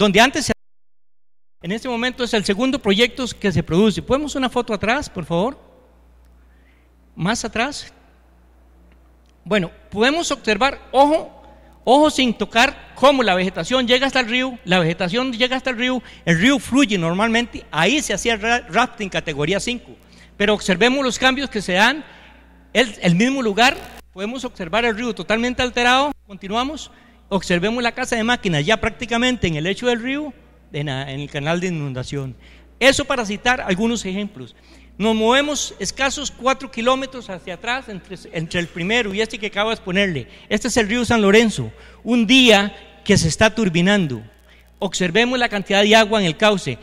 Donde antes se... En este momento es el segundo proyecto que se produce. ¿Podemos una foto atrás, por favor? Más atrás. Bueno, podemos observar, ojo, ojo sin tocar, cómo la vegetación llega hasta el río, la vegetación llega hasta el río, el río fluye normalmente, ahí se hacía rafting categoría 5. Pero observemos los cambios que se dan, el mismo lugar, podemos observar el río totalmente alterado, continuamos, Observemos la casa de máquinas ya prácticamente en el lecho del río, en, el canal de inundación. Eso para citar algunos ejemplos. Nos movemos escasos cuatro kilómetros hacia atrás entre, el primero y este que acabo de ponerle. Este es el río San Lorenzo, un día que se está turbinando. Observemos la cantidad de agua en el cauce.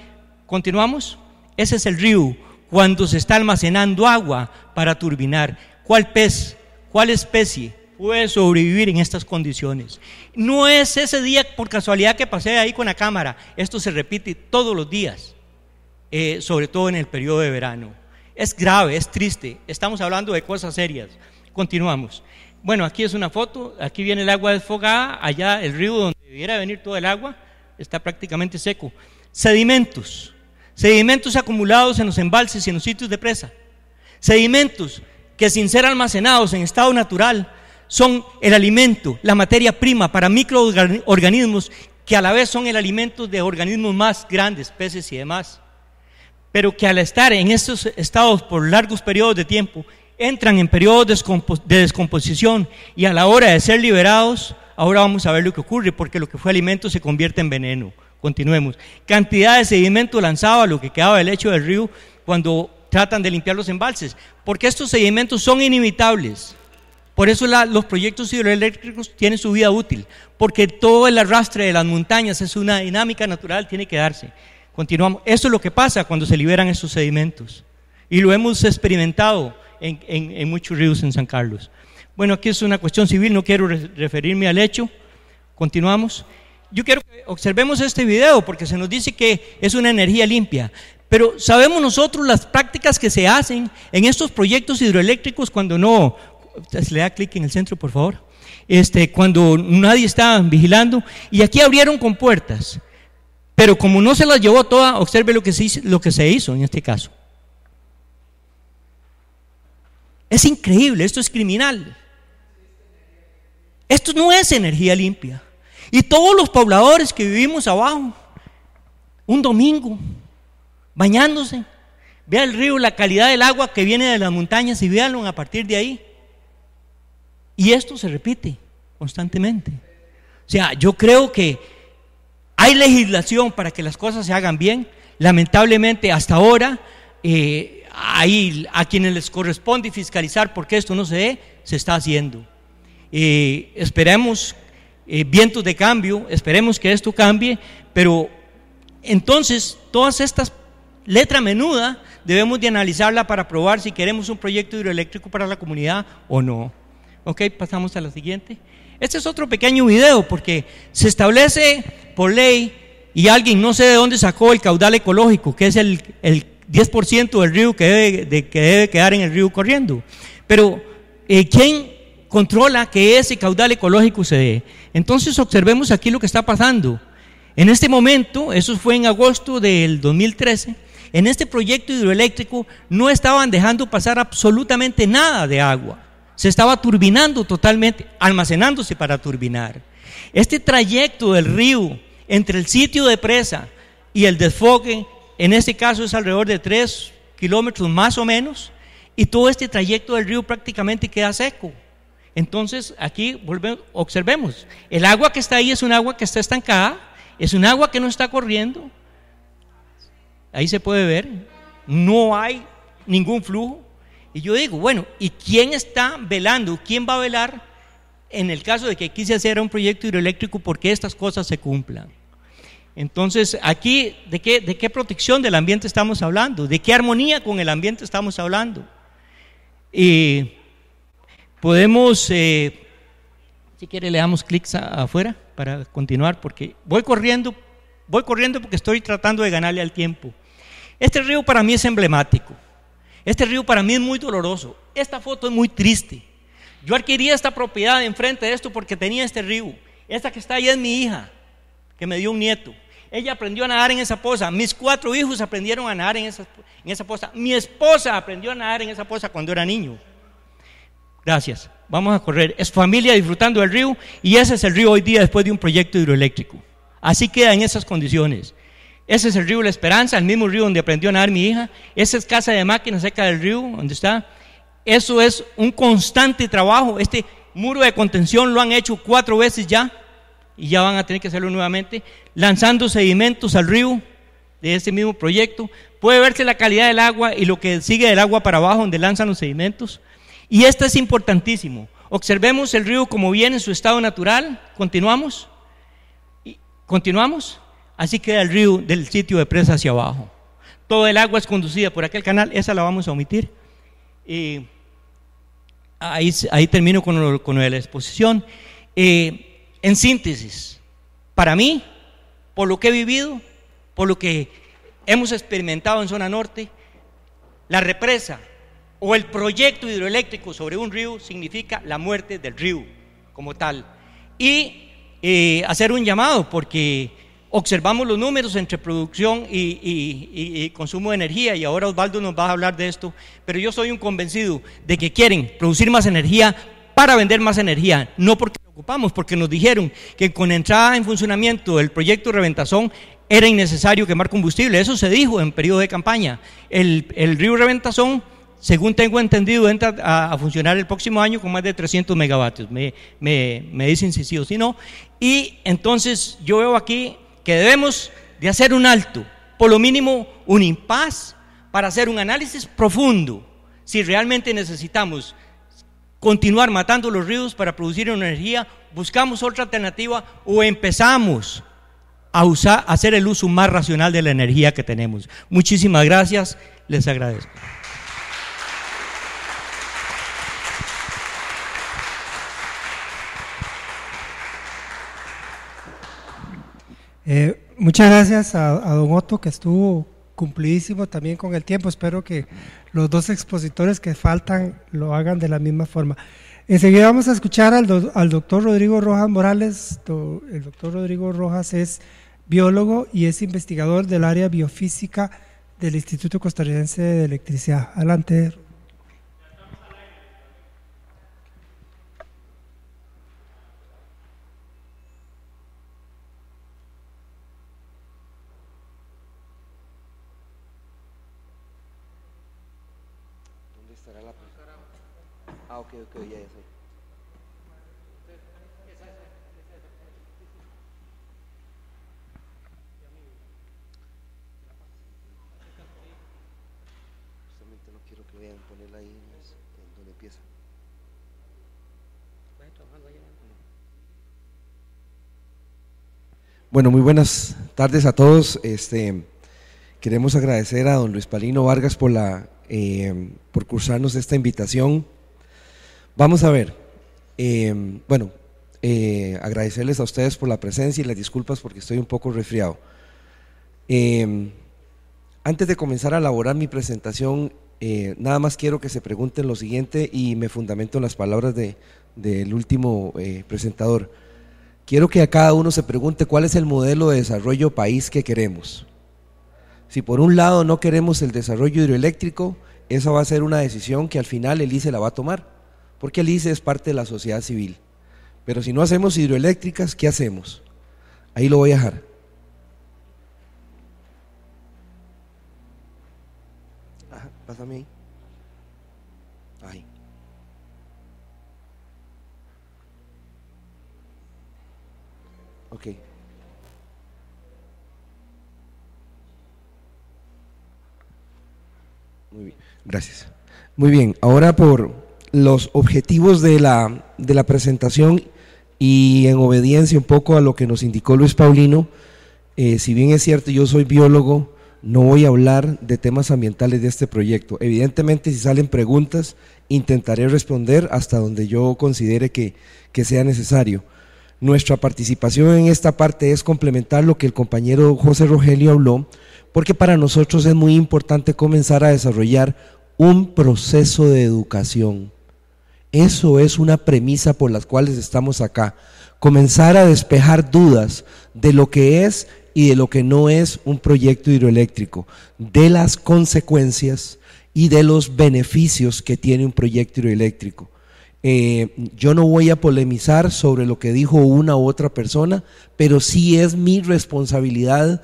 ¿Continuamos? Ese es el río cuando se está almacenando agua para turbinar. ¿Cuál pez? ¿Cuál especie? puede sobrevivir en estas condiciones. No es ese día por casualidad que pasé ahí con la cámara. Esto se repite todos los días, eh, sobre todo en el periodo de verano. Es grave, es triste. Estamos hablando de cosas serias. Continuamos. Bueno, aquí es una foto. Aquí viene el agua desfogada. Allá el río donde debiera venir todo el agua está prácticamente seco. Sedimentos. Sedimentos acumulados en los embalses y en los sitios de presa. Sedimentos que sin ser almacenados en estado natural son el alimento, la materia prima para microorganismos que a la vez son el alimento de organismos más grandes, peces y demás, pero que al estar en estos estados por largos periodos de tiempo, entran en periodos de descomposición y a la hora de ser liberados, ahora vamos a ver lo que ocurre, porque lo que fue alimento se convierte en veneno. Continuemos. Cantidad de sedimento lanzado a lo que quedaba del lecho del río cuando tratan de limpiar los embalses, porque estos sedimentos son inevitables. Por eso los proyectos hidroeléctricos tienen su vida útil, porque todo el arrastre de las montañas es una dinámica natural, tiene que darse. Continuamos. Eso es lo que pasa cuando se liberan esos sedimentos. Y lo hemos experimentado en, en muchos ríos en San Carlos. Bueno, aquí es una cuestión civil, no quiero referirme al hecho. Continuamos. Yo quiero que observemos este video porque se nos dice que es una energía limpia. Pero sabemos nosotros las prácticas que se hacen en estos proyectos hidroeléctricos cuando no, le da clic en el centro, por favor. Este, cuando nadie estaba vigilando, y aquí abrieron con puertas. Pero como no se las llevó toda, observe lo que se hizo, lo que se hizo en este caso. Es increíble, esto es criminal. Esto no es energía limpia. Y todos los pobladores que vivimos abajo, un domingo, bañándose, vea el río, la calidad del agua que viene de las montañas y véanlo a partir de ahí. Y esto se repite constantemente. O sea, yo creo que hay legislación para que las cosas se hagan bien. Lamentablemente hasta ahora eh, a quienes les corresponde fiscalizar porque esto no se dé, se está haciendo. Eh, esperemos eh, vientos de cambio, esperemos que esto cambie, pero entonces todas estas letras menuda debemos de analizarla para probar si queremos un proyecto hidroeléctrico para la comunidad o no. Ok, pasamos a la siguiente. Este es otro pequeño video porque se establece por ley y alguien no sé de dónde sacó el caudal ecológico, que es el, 10% del río que debe, que debe quedar en el río corriendo. Pero, eh, ¿quién controla que ese caudal ecológico se dé? Entonces, observemos aquí lo que está pasando. En este momento, eso fue en agosto del 2013, en este proyecto hidroeléctrico no estaban dejando pasar absolutamente nada de agua se estaba turbinando totalmente, almacenándose para turbinar. Este trayecto del río entre el sitio de presa y el desfogue, en este caso es alrededor de 3 kilómetros más o menos, y todo este trayecto del río prácticamente queda seco. Entonces aquí volvemos, observemos, el agua que está ahí es un agua que está estancada, es un agua que no está corriendo, ahí se puede ver, no hay ningún flujo, y yo digo, bueno, ¿y quién está velando? ¿Quién va a velar en el caso de que quise hacer un proyecto hidroeléctrico porque estas cosas se cumplan? Entonces, aquí, ¿de qué, ¿de qué protección del ambiente estamos hablando? ¿De qué armonía con el ambiente estamos hablando? Y podemos, eh, si quiere, le damos clics afuera para continuar, porque voy corriendo, voy corriendo porque estoy tratando de ganarle al tiempo. Este río para mí es emblemático. Este río para mí es muy doloroso. Esta foto es muy triste. Yo adquirí esta propiedad enfrente de esto porque tenía este río. Esta que está ahí es mi hija, que me dio un nieto. Ella aprendió a nadar en esa poza. Mis cuatro hijos aprendieron a nadar en esa, en poza. Mi esposa aprendió a nadar en esa poza cuando era niño. Gracias. Vamos a correr. Es familia disfrutando del río y ese es el río hoy día después de un proyecto hidroeléctrico. Así queda en esas condiciones. Ese es el río La Esperanza, el mismo río donde aprendió a nadar mi hija. Esa es casa de máquinas cerca del río, donde está. Eso es un constante trabajo. Este muro de contención lo han hecho cuatro veces ya y ya van a tener que hacerlo nuevamente, lanzando sedimentos al río de este mismo proyecto. Puede verse la calidad del agua y lo que sigue del agua para abajo, donde lanzan los sedimentos. Y esto es importantísimo. Observemos el río como viene en su estado natural. Continuamos. ¿Continuamos? Así queda el río del sitio de presa hacia abajo. Todo el agua es conducida por aquel canal, esa la vamos a omitir. Y ahí, termino con, la exposición. Eh, en síntesis, para mí, por lo que he vivido, por lo que hemos experimentado en zona norte, la represa o el proyecto hidroeléctrico sobre un río significa la muerte del río como tal. Y eh, hacer un llamado, porque observamos los números entre producción y, consumo de energía, y ahora Osvaldo nos va a hablar de esto, pero yo soy un convencido de que quieren producir más energía para vender más energía, no porque nos ocupamos, porque nos dijeron que con entrada en funcionamiento del proyecto Reventazón era innecesario quemar combustible, eso se dijo en periodo de campaña. El, río Reventazón, según tengo entendido, entra a, funcionar el próximo año con más de 300 megavatios, me, me dicen si sí o si no, y entonces yo veo aquí que debemos de hacer un alto, por lo mínimo un impas, para hacer un análisis profundo si realmente necesitamos continuar matando los ríos para producir energía, buscamos otra alternativa o empezamos a, usar, a hacer el uso más racional de la energía que tenemos. Muchísimas gracias, les agradezco. Eh, muchas gracias a, don Otto que estuvo cumplidísimo también con el tiempo. Espero que los dos expositores que faltan lo hagan de la misma forma. Enseguida vamos a escuchar al, doctor Rodrigo Rojas Morales. el doctor Rodrigo Rojas es biólogo y es investigador del área biofísica del Instituto Costarricense de Electricidad. Adelante. Bueno, muy buenas tardes a todos. Este, queremos agradecer a don Luis Palino Vargas por, la, eh, por cursarnos esta invitación. Vamos a ver, eh, bueno, eh, agradecerles a ustedes por la presencia y las disculpas porque estoy un poco resfriado. antes de comenzar a elaborar mi presentación, nada más quiero que se pregunten lo siguiente y me fundamento en las palabras del de, del último presentador quiero que a cada uno se pregunte cuál es el modelo de desarrollo país que queremos. Si por un lado no queremos el desarrollo hidroeléctrico, esa va a ser una decisión que al final el ICE la va a tomar, porque el ICE es parte de la sociedad civil. Pero si no hacemos hidroeléctricas, ¿qué hacemos? Ahí lo voy a dejar. pásame ahí. Ok. Muy bien, gracias. Muy bien, ahora por los objetivos de la, de la presentación y en obediencia un poco a lo que nos indicó Luis Paulino, eh, si bien es cierto, yo soy biólogo, no voy a hablar de temas ambientales de este proyecto. Evidentemente, si salen preguntas, intentaré responder hasta donde yo considere que sea necesario. Nuestra participación en esta parte es complementar lo que el compañero José Rogelio habló, porque para nosotros es muy importante comenzar a desarrollar un proceso de educación. Eso es una premisa por las cuales estamos acá. Comenzar a despejar dudas de lo que es y de lo que no es un proyecto hidroeléctrico, de las consecuencias y de los beneficios que tiene un proyecto hidroeléctrico. Eh, yo no voy a polemizar sobre lo que dijo una u otra persona, pero sí es mi responsabilidad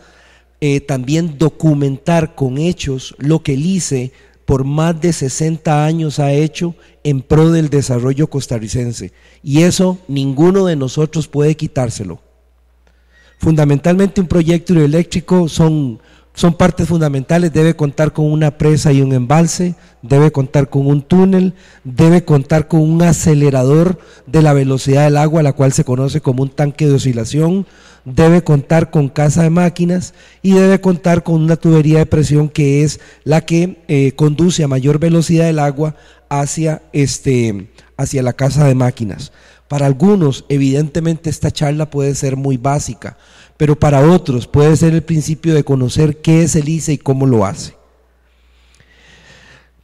eh, también documentar con hechos lo que el ICE por más de 60 años ha hecho en pro del desarrollo costarricense. Y eso ninguno de nosotros puede quitárselo. Fundamentalmente un proyecto hidroeléctrico son son partes fundamentales, debe contar con una presa y un embalse, debe contar con un túnel, debe contar con un acelerador de la velocidad del agua, la cual se conoce como un tanque de oscilación, debe contar con casa de máquinas y debe contar con una tubería de presión que es la que eh, conduce a mayor velocidad del agua hacia, este, hacia la casa de máquinas. Para algunos, evidentemente, esta charla puede ser muy básica pero para otros puede ser el principio de conocer qué es el ICE y cómo lo hace.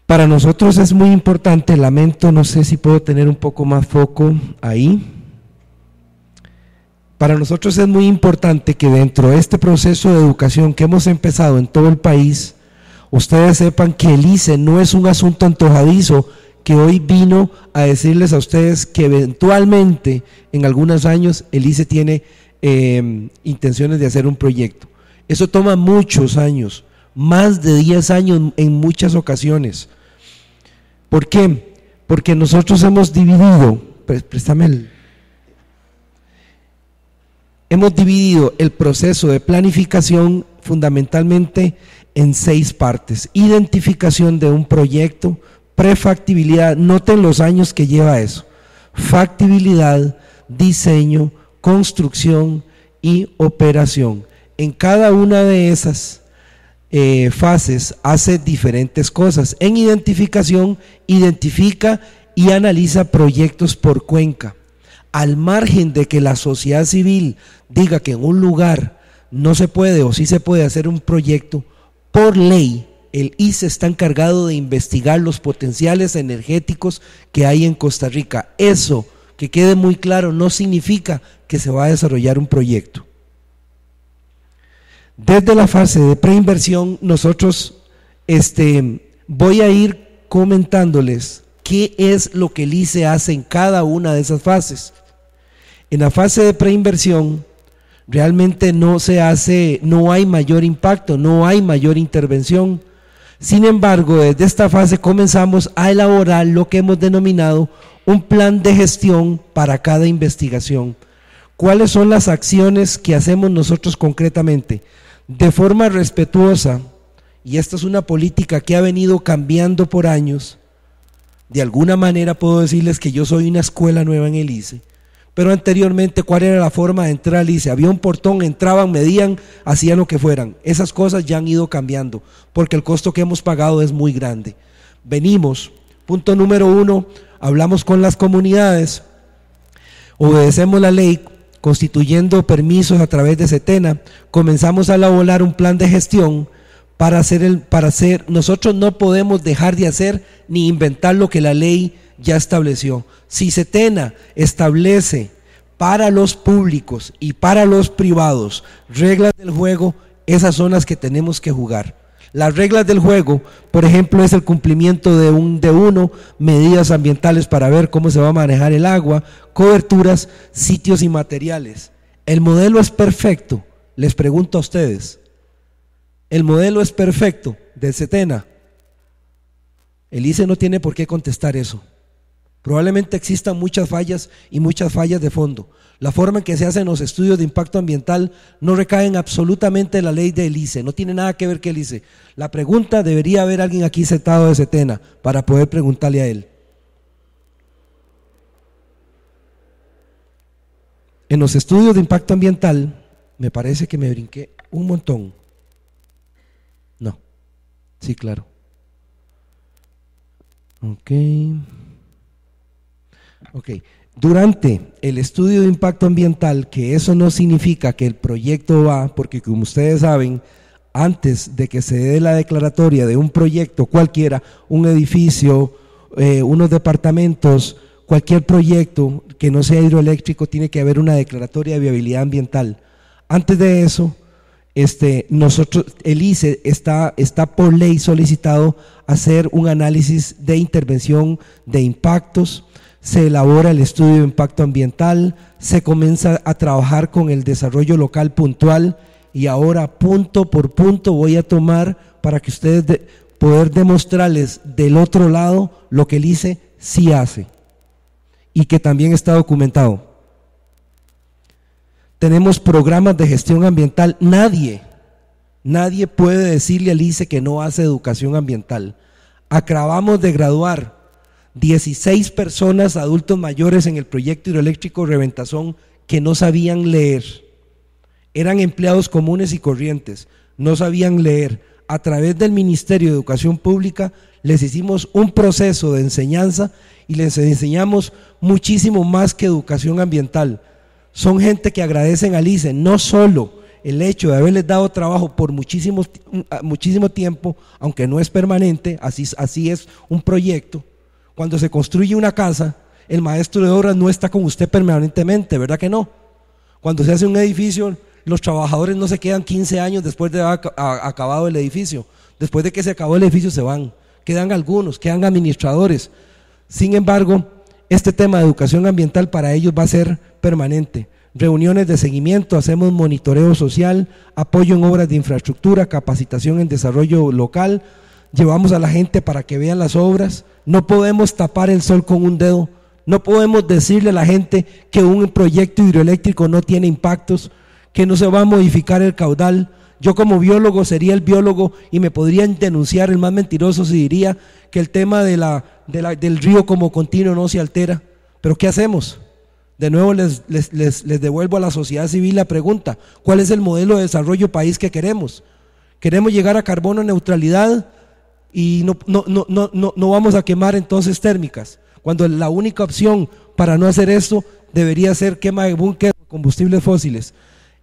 Para nosotros es muy importante, lamento, no sé si puedo tener un poco más foco ahí. Para nosotros es muy importante que dentro de este proceso de educación que hemos empezado en todo el país, ustedes sepan que el ICE no es un asunto antojadizo que hoy vino a decirles a ustedes que eventualmente en algunos años el ICE tiene Em, intenciones de hacer un proyecto. Eso toma muchos años, más de 10 años en muchas ocasiones. ¿Por qué? Porque nosotros hemos dividido, préstame el, hemos dividido el proceso de planificación fundamentalmente en seis partes. Identificación de un proyecto, prefactibilidad, noten los años que lleva eso, factibilidad, diseño, construcción y operación. En cada una de esas eh, fases hace diferentes cosas. En identificación, identifica y analiza proyectos por cuenca. Al margen de que la sociedad civil diga que en un lugar no se puede o sí se puede hacer un proyecto, por ley, el ICE está encargado de investigar los potenciales energéticos que hay en Costa Rica. Eso, que quede muy claro, no significa que se va a desarrollar un proyecto. Desde la fase de preinversión, nosotros este, voy a ir comentándoles qué es lo que el ICE hace en cada una de esas fases. En la fase de preinversión, realmente no se hace, no hay mayor impacto, no hay mayor intervención. Sin embargo, desde esta fase comenzamos a elaborar lo que hemos denominado un plan de gestión para cada investigación. ¿Cuáles son las acciones que hacemos nosotros concretamente? De forma respetuosa, y esta es una política que ha venido cambiando por años, de alguna manera puedo decirles que yo soy una escuela nueva en el ICE, pero anteriormente cuál era la forma de entrar al ICE, había un portón, entraban, medían, hacían lo que fueran. Esas cosas ya han ido cambiando, porque el costo que hemos pagado es muy grande. Venimos, punto número uno, hablamos con las comunidades, obedecemos la ley, constituyendo permisos a través de CETENA, comenzamos a elaborar un plan de gestión para hacer, el, para hacer, nosotros no podemos dejar de hacer ni inventar lo que la ley ya estableció. Si CETENA establece para los públicos y para los privados reglas del juego, esas son las que tenemos que jugar. Las reglas del juego, por ejemplo, es el cumplimiento de un de uno, medidas ambientales para ver cómo se va a manejar el agua, coberturas, sitios y materiales. El modelo es perfecto, les pregunto a ustedes. El modelo es perfecto de CETENA. El ICE no tiene por qué contestar eso. Probablemente existan muchas fallas y muchas fallas de fondo, la forma en que se hacen los estudios de impacto ambiental no recaen absolutamente en la ley de Elise. no tiene nada que ver que Elise. La pregunta debería haber alguien aquí sentado de Setena para poder preguntarle a él. En los estudios de impacto ambiental, me parece que me brinqué un montón. No. Sí, claro. Ok. Ok. Durante el estudio de impacto ambiental, que eso no significa que el proyecto va, porque como ustedes saben, antes de que se dé la declaratoria de un proyecto cualquiera, un edificio, eh, unos departamentos, cualquier proyecto que no sea hidroeléctrico, tiene que haber una declaratoria de viabilidad ambiental. Antes de eso, este, nosotros, el ICE está, está por ley solicitado hacer un análisis de intervención de impactos, se elabora el estudio de impacto ambiental, se comienza a trabajar con el desarrollo local puntual y ahora punto por punto voy a tomar para que ustedes puedan poder demostrarles del otro lado lo que el ICE sí hace y que también está documentado. Tenemos programas de gestión ambiental. Nadie, nadie puede decirle al ICE que no hace educación ambiental. Acabamos de graduar 16 personas, adultos mayores en el proyecto hidroeléctrico Reventazón, que no sabían leer. Eran empleados comunes y corrientes, no sabían leer. A través del Ministerio de Educación Pública les hicimos un proceso de enseñanza y les enseñamos muchísimo más que educación ambiental. Son gente que agradecen al ICE, no solo el hecho de haberles dado trabajo por muchísimo, muchísimo tiempo, aunque no es permanente, así, así es un proyecto, cuando se construye una casa, el maestro de obras no está con usted permanentemente, ¿verdad que no? Cuando se hace un edificio, los trabajadores no se quedan 15 años después de haber acabado el edificio. Después de que se acabó el edificio se van. Quedan algunos, quedan administradores. Sin embargo, este tema de educación ambiental para ellos va a ser permanente. Reuniones de seguimiento, hacemos monitoreo social, apoyo en obras de infraestructura, capacitación en desarrollo local, llevamos a la gente para que vean las obras. No podemos tapar el sol con un dedo. No podemos decirle a la gente que un proyecto hidroeléctrico no tiene impactos, que no se va a modificar el caudal. Yo como biólogo sería el biólogo y me podrían denunciar el más mentiroso si diría que el tema de del río como continuo no se altera. Pero ¿qué hacemos? De nuevo les devuelvo a la sociedad civil la pregunta, ¿cuál es el modelo de desarrollo país que queremos? ¿Queremos llegar a carbono neutralidad? y no, no, no, vamos a quemar entonces térmicas. Cuando la única opción para no hacer esto debería ser quema de búnker combustibles fósiles.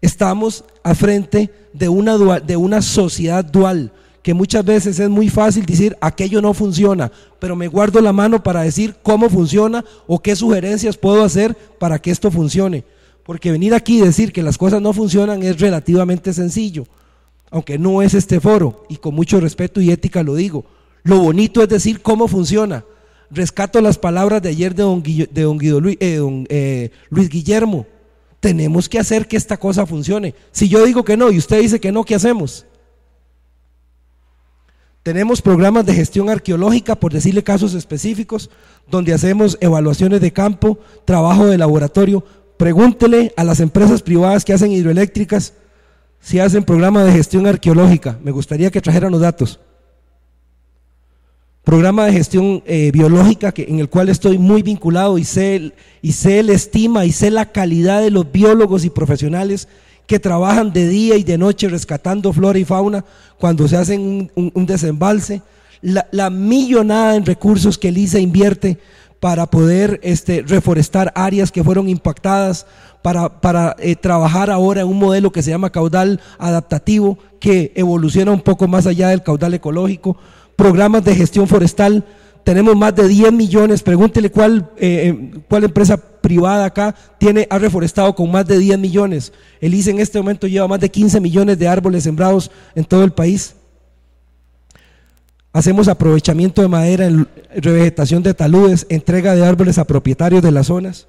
Estamos a frente de una, de una sociedad dual, que muchas veces es muy fácil decir aquello no funciona, pero me guardo la mano para decir cómo funciona o qué sugerencias puedo hacer para que esto funcione. Porque venir aquí y decir que las cosas no funcionan es relativamente sencillo aunque no es este foro, y con mucho respeto y ética lo digo. Lo bonito es decir cómo funciona. Rescato las palabras de ayer de don, de Guido Luis, eh, eh, Luis Guillermo. Tenemos que hacer que esta cosa funcione. Si yo digo que no y usted dice que no, ¿qué hacemos? Tenemos programas de gestión arqueológica, por decirle casos específicos, donde hacemos evaluaciones de campo, trabajo de laboratorio. Pregúntele a las empresas privadas que hacen hidroeléctricas si hacen programa de gestión arqueológica. Me gustaría que trajeran los datos. Programa de gestión eh, biológica que, en el cual estoy muy vinculado y sé, y el estima y sé la calidad de los biólogos y profesionales que trabajan de día y de noche rescatando flora y fauna cuando se hacen un, desembalse. La, millonada en recursos que el invierte para poder este, reforestar áreas que fueron impactadas, para, eh, trabajar ahora en un modelo que se llama caudal adaptativo, que evoluciona un poco más allá del caudal ecológico, programas de gestión forestal. Tenemos más de 10 millones, pregúntele cuál, eh, eh, cuál empresa privada acá tiene, ha reforestado con más de 10 millones. El ICE en este momento lleva más de 15 millones de árboles sembrados en todo el país. Hacemos aprovechamiento de madera, revegetación de taludes, entrega de árboles a propietarios de las zonas.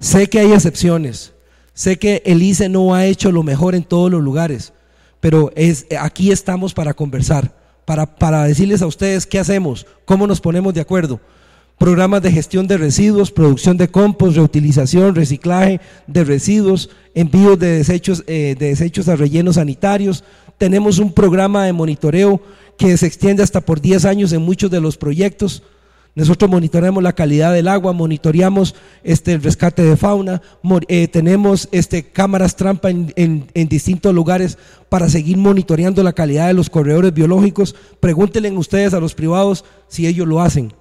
Sé que hay excepciones. Sé que el ICE no ha hecho lo mejor en todos los lugares, pero es, aquí estamos para conversar, para, decirles a ustedes qué hacemos, cómo nos ponemos de acuerdo. Programas de gestión de residuos, producción de compost, reutilización, reciclaje de residuos, envíos de desechos, eh, de desechos a rellenos sanitarios. Tenemos un programa de monitoreo que se extiende hasta por 10 años en muchos de los proyectos. Nosotros monitoreamos la calidad del agua, monitoreamos este, el rescate de fauna, eh, tenemos este, cámaras trampa en, en, distintos lugares para seguir monitoreando la calidad de los corredores biológicos. Pregúntenle ustedes a los privados si ellos lo hacen.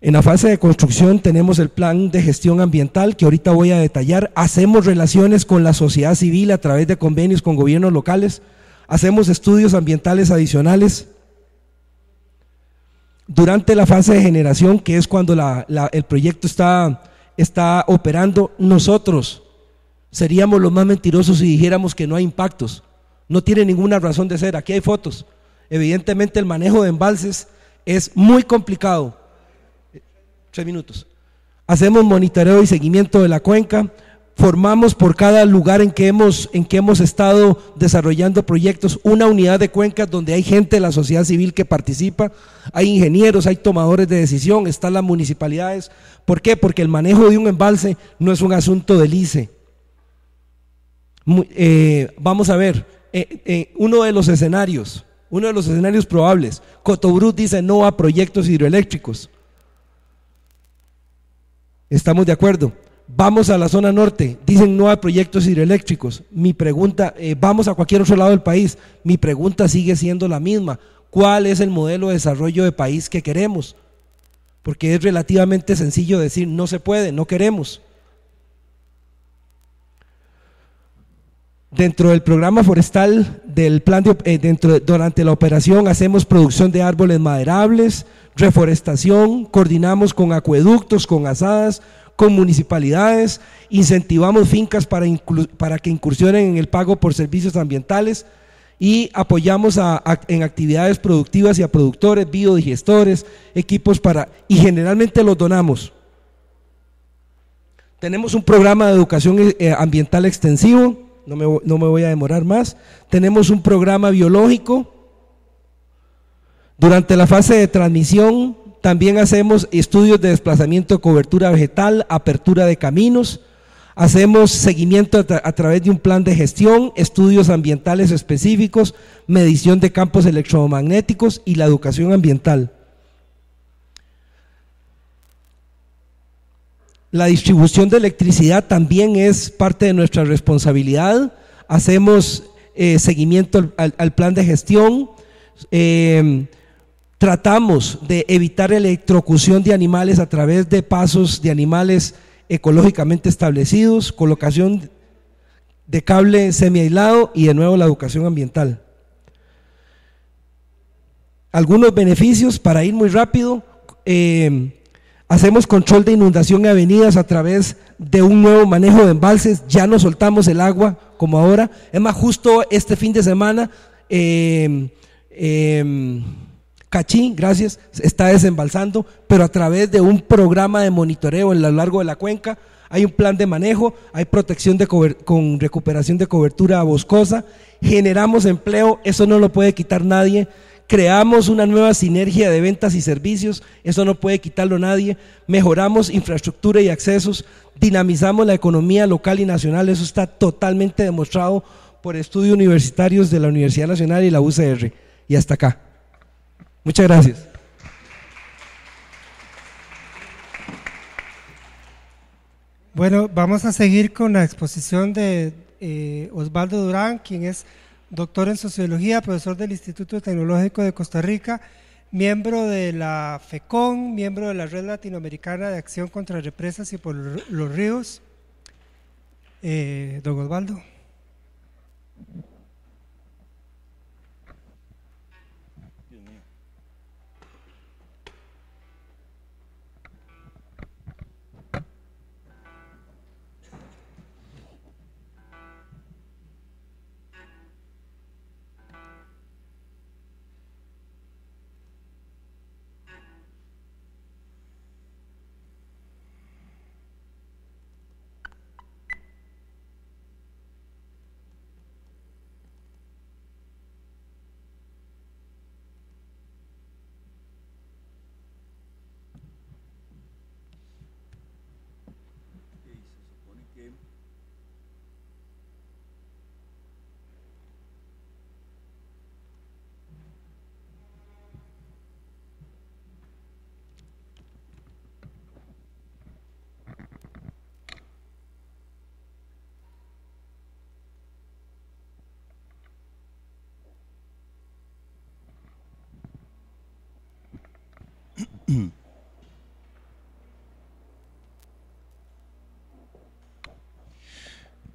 En la fase de construcción tenemos el plan de gestión ambiental que ahorita voy a detallar. Hacemos relaciones con la sociedad civil a través de convenios con gobiernos locales. Hacemos estudios ambientales adicionales durante la fase de generación, que es cuando el proyecto está, está operando, nosotros seríamos los más mentirosos si dijéramos que no hay impactos. No tiene ninguna razón de ser. Aquí hay fotos. Evidentemente el manejo de embalses es muy complicado. Tres minutos. Hacemos monitoreo y seguimiento de la cuenca, formamos por cada lugar en que hemos, estado desarrollando proyectos una unidad de cuencas donde hay gente de la sociedad civil que participa, hay ingenieros, hay tomadores de decisión, están las municipalidades. ¿Por qué? Porque el manejo de un embalse no es un asunto del ICE. Eh, vamos a ver, eh, eh, uno de los escenarios, uno de los escenarios probables, Cotobruz dice no a proyectos hidroeléctricos. ¿Estamos de acuerdo? Vamos a la zona norte, dicen no a proyectos hidroeléctricos. Mi pregunta, eh, vamos a cualquier otro lado del país. Mi pregunta sigue siendo la misma. ¿Cuál es el modelo de desarrollo de país que queremos? Porque es relativamente sencillo decir no se puede, no queremos. Dentro del programa forestal, del plan de, eh, durante la operación hacemos producción de árboles maderables, reforestación, coordinamos con acueductos, con asadas, con municipalidades, incentivamos fincas para, para que incursionen en el pago por servicios ambientales y apoyamos en actividades productivas y a productores, biodigestores, equipos para... y generalmente los donamos. Tenemos un programa de educación eh, eh, ambiental extensivo, no me, no me voy a demorar más. Tenemos un programa biológico. Durante la fase de transmisión también hacemos estudios de desplazamiento, cobertura vegetal, apertura de caminos. Hacemos seguimiento a, través de un plan de gestión, estudios ambientales específicos, medición de campos electromagnéticos y la educación ambiental. La distribución de electricidad también es parte de nuestra responsabilidad. Hacemos eh, seguimiento al, plan de gestión. Eh, Tratamos de evitar electrocución de animales a través de pasos de animales ecológicamente establecidos, colocación de cable semiaislado y de nuevo la educación ambiental. Algunos beneficios para ir muy rápido. Eh, hacemos control de inundación en avenidas a través de un nuevo manejo de embalses. Ya no soltamos el agua como ahora. Es más, justo este fin de semana eh, eh, Cachín, gracias, está desembalsando, pero a través de un programa de monitoreo a lo largo de la cuenca, hay un plan de manejo, hay protección con recuperación de cobertura boscosa, generamos empleo, eso no lo puede quitar nadie, creamos una nueva sinergia de ventas y servicios, eso no puede quitarlo nadie, mejoramos infraestructura y accesos, dinamizamos la economía local y nacional, eso está totalmente demostrado por estudios universitarios de la Universidad Nacional y la UCR. Y hasta acá. Muchas gracias. Bueno, vamos a seguir con la exposición de eh, Osvaldo Durán, quien es doctor en sociología, profesor del Instituto Tecnológico de Costa Rica, miembro de la FECON, miembro de la Red Latinoamericana de Acción contra Represas y por los Ríos. Eh, don Osvaldo.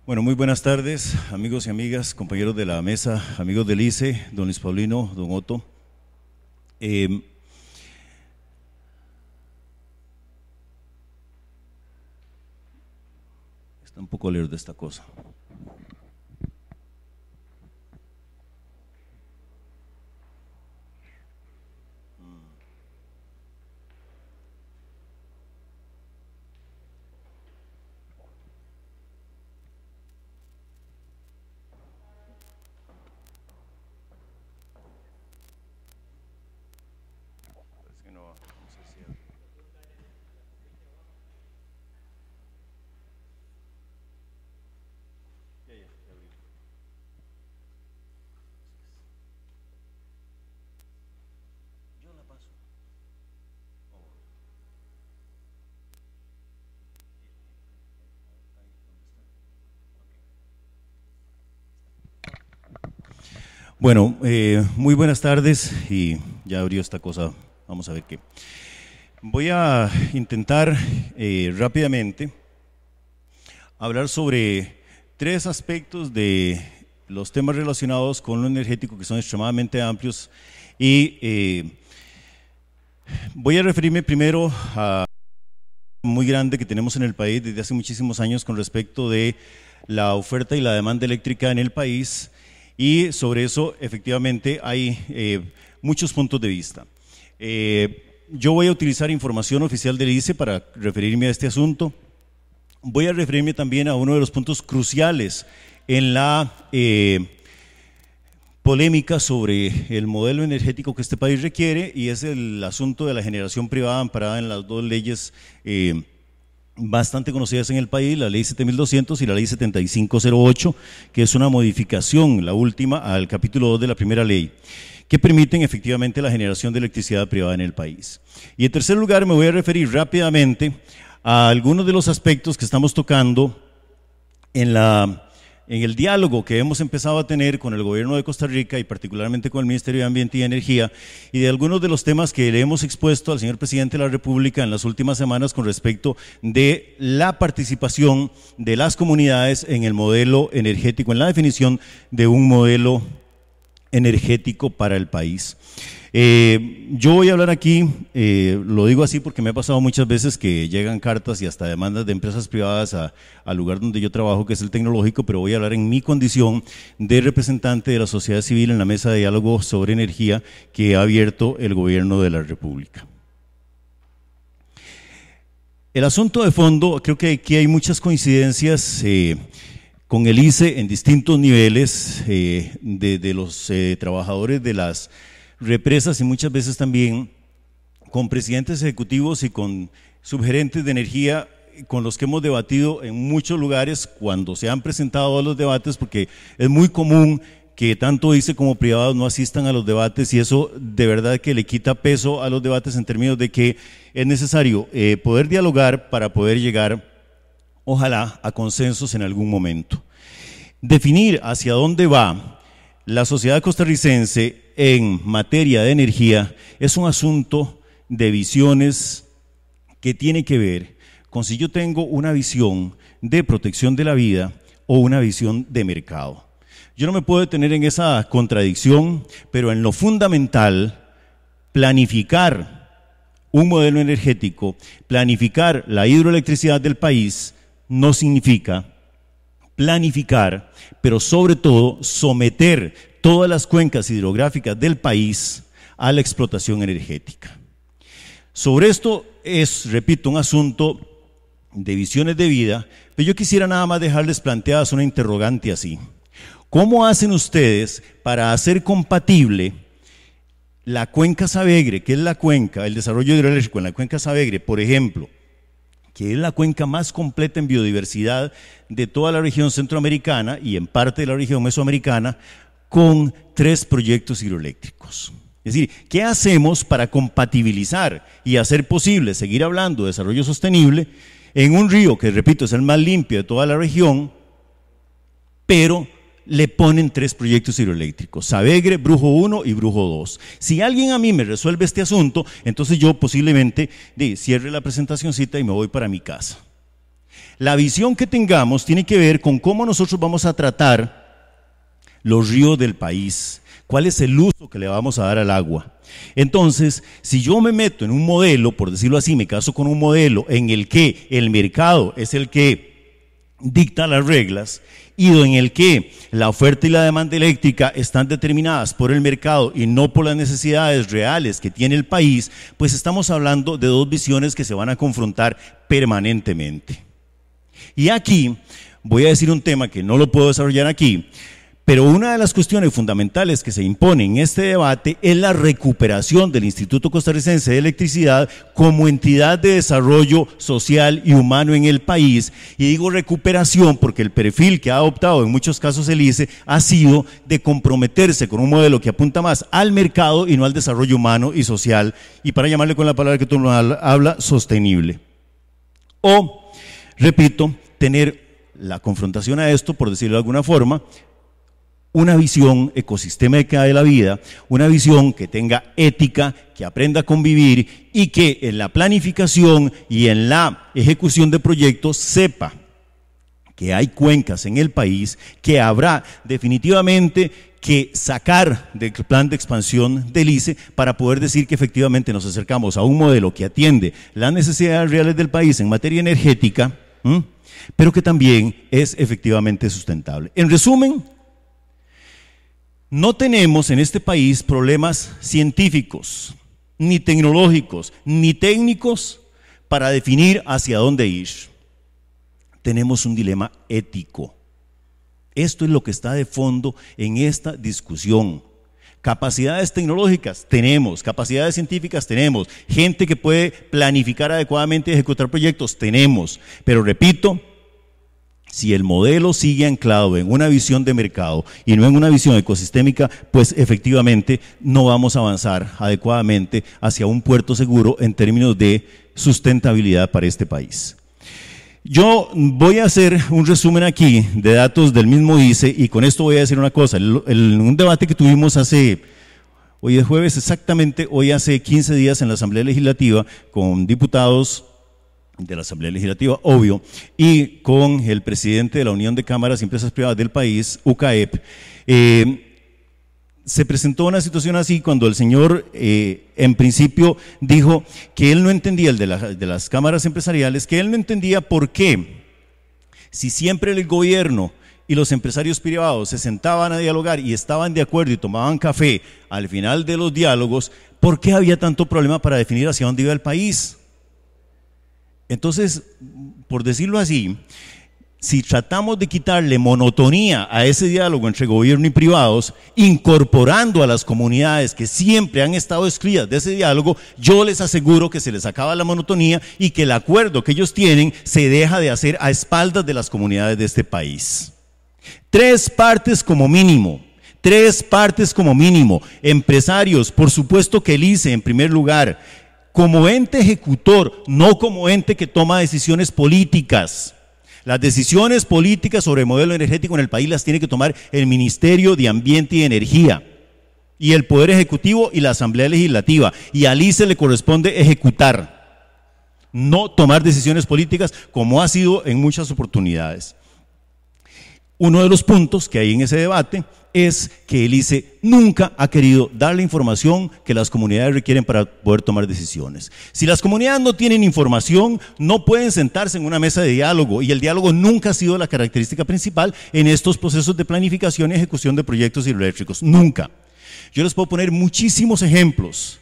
Bueno, muy buenas tardes, amigos y amigas, compañeros de la mesa, amigos del ICE, don Luis Paulino, don Otto. Em, está un poco lejos de esta cosa. Bueno, eh, muy buenas tardes y ya abrió esta cosa, vamos a ver qué. Voy a intentar eh, rápidamente hablar sobre tres aspectos de los temas relacionados con lo energético que son extremadamente amplios y eh, voy a referirme primero a muy grande que tenemos en el país desde hace muchísimos años con respecto de la oferta y la demanda eléctrica en el país y sobre eso efectivamente hay eh, muchos puntos de vista. Eh, yo voy a utilizar información oficial del ICE para referirme a este asunto. Voy a referirme también a uno de los puntos cruciales en la eh, polémica sobre el modelo energético que este país requiere y es el asunto de la generación privada amparada en las dos leyes bastante conocidas en el país, la ley 7200 y la ley 7508, que es una modificación, la última, al capítulo 2 de la primera ley, que permiten efectivamente la generación de electricidad privada en el país. Y en tercer lugar, me voy a referir rápidamente a algunos de los aspectos que estamos tocando en la en el diálogo que hemos empezado a tener con el gobierno de Costa Rica y particularmente con el Ministerio de Ambiente y Energía y de algunos de los temas que le hemos expuesto al señor presidente de la República en las últimas semanas con respecto de la participación de las comunidades en el modelo energético, en la definición de un modelo energético para el país. Eh, yo voy a hablar aquí, eh, lo digo así porque me ha pasado muchas veces que llegan cartas y hasta demandas de empresas privadas al lugar donde yo trabajo, que es el tecnológico, pero voy a hablar en mi condición de representante de la sociedad civil en la mesa de diálogo sobre energía que ha abierto el gobierno de la República. El asunto de fondo, creo que aquí hay muchas coincidencias. Eh, con el ICE en distintos niveles de, los trabajadores de las represas y muchas veces también con presidentes ejecutivos y con subgerentes de energía con los que hemos debatido en muchos lugares cuando se han presentado los debates, porque es muy común que tanto ICE como privados no asistan a los debates y eso de verdad que le quita peso a los debates en términos de que es necesario eh, poder dialogar para poder llegar, ojalá, a consensos en algún momento. Definir hacia dónde va la sociedad costarricense en materia de energía es un asunto de visiones que tiene que ver con si yo tengo una visión de protección de la vida o una visión de mercado. Yo no me puedo detener en esa contradicción, pero en lo fundamental, planificar un modelo energético, planificar la hidroelectricidad del país, no significa planificar, pero sobre todo someter todas las cuencas hidrográficas del país a la explotación energética. Sobre esto es, repito, un asunto de visiones de vida, pero yo quisiera nada más dejarles planteadas una interrogante así. ¿Cómo hacen ustedes para hacer compatible la cuenca Sabegre, que es la cuenca, el desarrollo hidroeléctrico en la cuenca Sabegre, por ejemplo, que es la cuenca más completa en biodiversidad de toda la región centroamericana y en parte de la región mesoamericana, con tres proyectos hidroeléctricos. Es decir, ¿qué hacemos para compatibilizar y hacer posible seguir hablando de desarrollo sostenible en un río que, repito, es el más limpio de toda la región, pero le ponen tres proyectos hidroeléctricos, Sabegre, Brujo 1 y Brujo 2. Si alguien a mí me resuelve este asunto, entonces yo posiblemente de, cierre la presentacioncita y me voy para mi casa. La visión que tengamos tiene que ver con cómo nosotros vamos a tratar los ríos del país, cuál es el uso que le vamos a dar al agua. Entonces, si yo me meto en un modelo, por decirlo así, me caso con un modelo en el que el mercado es el que dicta las reglas y en el que la oferta y la demanda eléctrica están determinadas por el mercado y no por las necesidades reales que tiene el país, pues estamos hablando de dos visiones que se van a confrontar permanentemente. Y aquí voy a decir un tema que no lo puedo desarrollar aquí, pero una de las cuestiones fundamentales que se impone en este debate es la recuperación del Instituto Costarricense de Electricidad como entidad de desarrollo social y humano en el país. Y digo recuperación porque el perfil que ha adoptado en muchos casos el ICE ha sido de comprometerse con un modelo que apunta más al mercado y no al desarrollo humano y social. Y para llamarle con la palabra que tú nos habla, sostenible. O, repito, tener la confrontación a esto, por decirlo de alguna forma, una visión ecosistémica de la vida, una visión que tenga ética, que aprenda a convivir y que en la planificación y en la ejecución de proyectos sepa que hay cuencas en el país que habrá definitivamente que sacar del plan de expansión del ICE para poder decir que efectivamente nos acercamos a un modelo que atiende las necesidades reales del país en materia energética, pero que también es efectivamente sustentable. En resumen, no tenemos en este país problemas científicos, ni tecnológicos, ni técnicos para definir hacia dónde ir. Tenemos un dilema ético. Esto es lo que está de fondo en esta discusión. Capacidades tecnológicas tenemos, capacidades científicas tenemos, gente que puede planificar adecuadamente y ejecutar proyectos tenemos, pero repito, si el modelo sigue anclado en una visión de mercado y no en una visión ecosistémica, pues efectivamente no vamos a avanzar adecuadamente hacia un puerto seguro en términos de sustentabilidad para este país. Yo voy a hacer un resumen aquí de datos del mismo ICE y con esto voy a decir una cosa. En un debate que tuvimos hace, hoy es jueves exactamente, hoy hace 15 días en la Asamblea Legislativa con diputados de la Asamblea Legislativa, obvio, y con el presidente de la Unión de Cámaras y Empresas Privadas del país, UCAEP. Eh, se presentó una situación así cuando el señor, eh, en principio, dijo que él no entendía, el de, de las cámaras empresariales, que él no entendía por qué, si siempre el gobierno y los empresarios privados se sentaban a dialogar y estaban de acuerdo y tomaban café al final de los diálogos, ¿por qué había tanto problema para definir hacia dónde iba el país? Entonces, por decirlo así, si tratamos de quitarle monotonía a ese diálogo entre gobierno y privados, incorporando a las comunidades que siempre han estado excluidas de ese diálogo, yo les aseguro que se les acaba la monotonía y que el acuerdo que ellos tienen se deja de hacer a espaldas de las comunidades de este país. Tres partes como mínimo. Tres partes como mínimo. Empresarios, por supuesto que el ICE en primer lugar, como ente ejecutor, no como ente que toma decisiones políticas. Las decisiones políticas sobre el modelo energético en el país las tiene que tomar el Ministerio de Ambiente y Energía y el Poder Ejecutivo y la Asamblea Legislativa. Y a ICE le corresponde ejecutar, no tomar decisiones políticas como ha sido en muchas oportunidades. Uno de los puntos que hay en ese debate es que el ICE nunca ha querido dar la información que las comunidades requieren para poder tomar decisiones. Si las comunidades no tienen información, no pueden sentarse en una mesa de diálogo y el diálogo nunca ha sido la característica principal en estos procesos de planificación y ejecución de proyectos hidroeléctricos, nunca. Yo les puedo poner muchísimos ejemplos.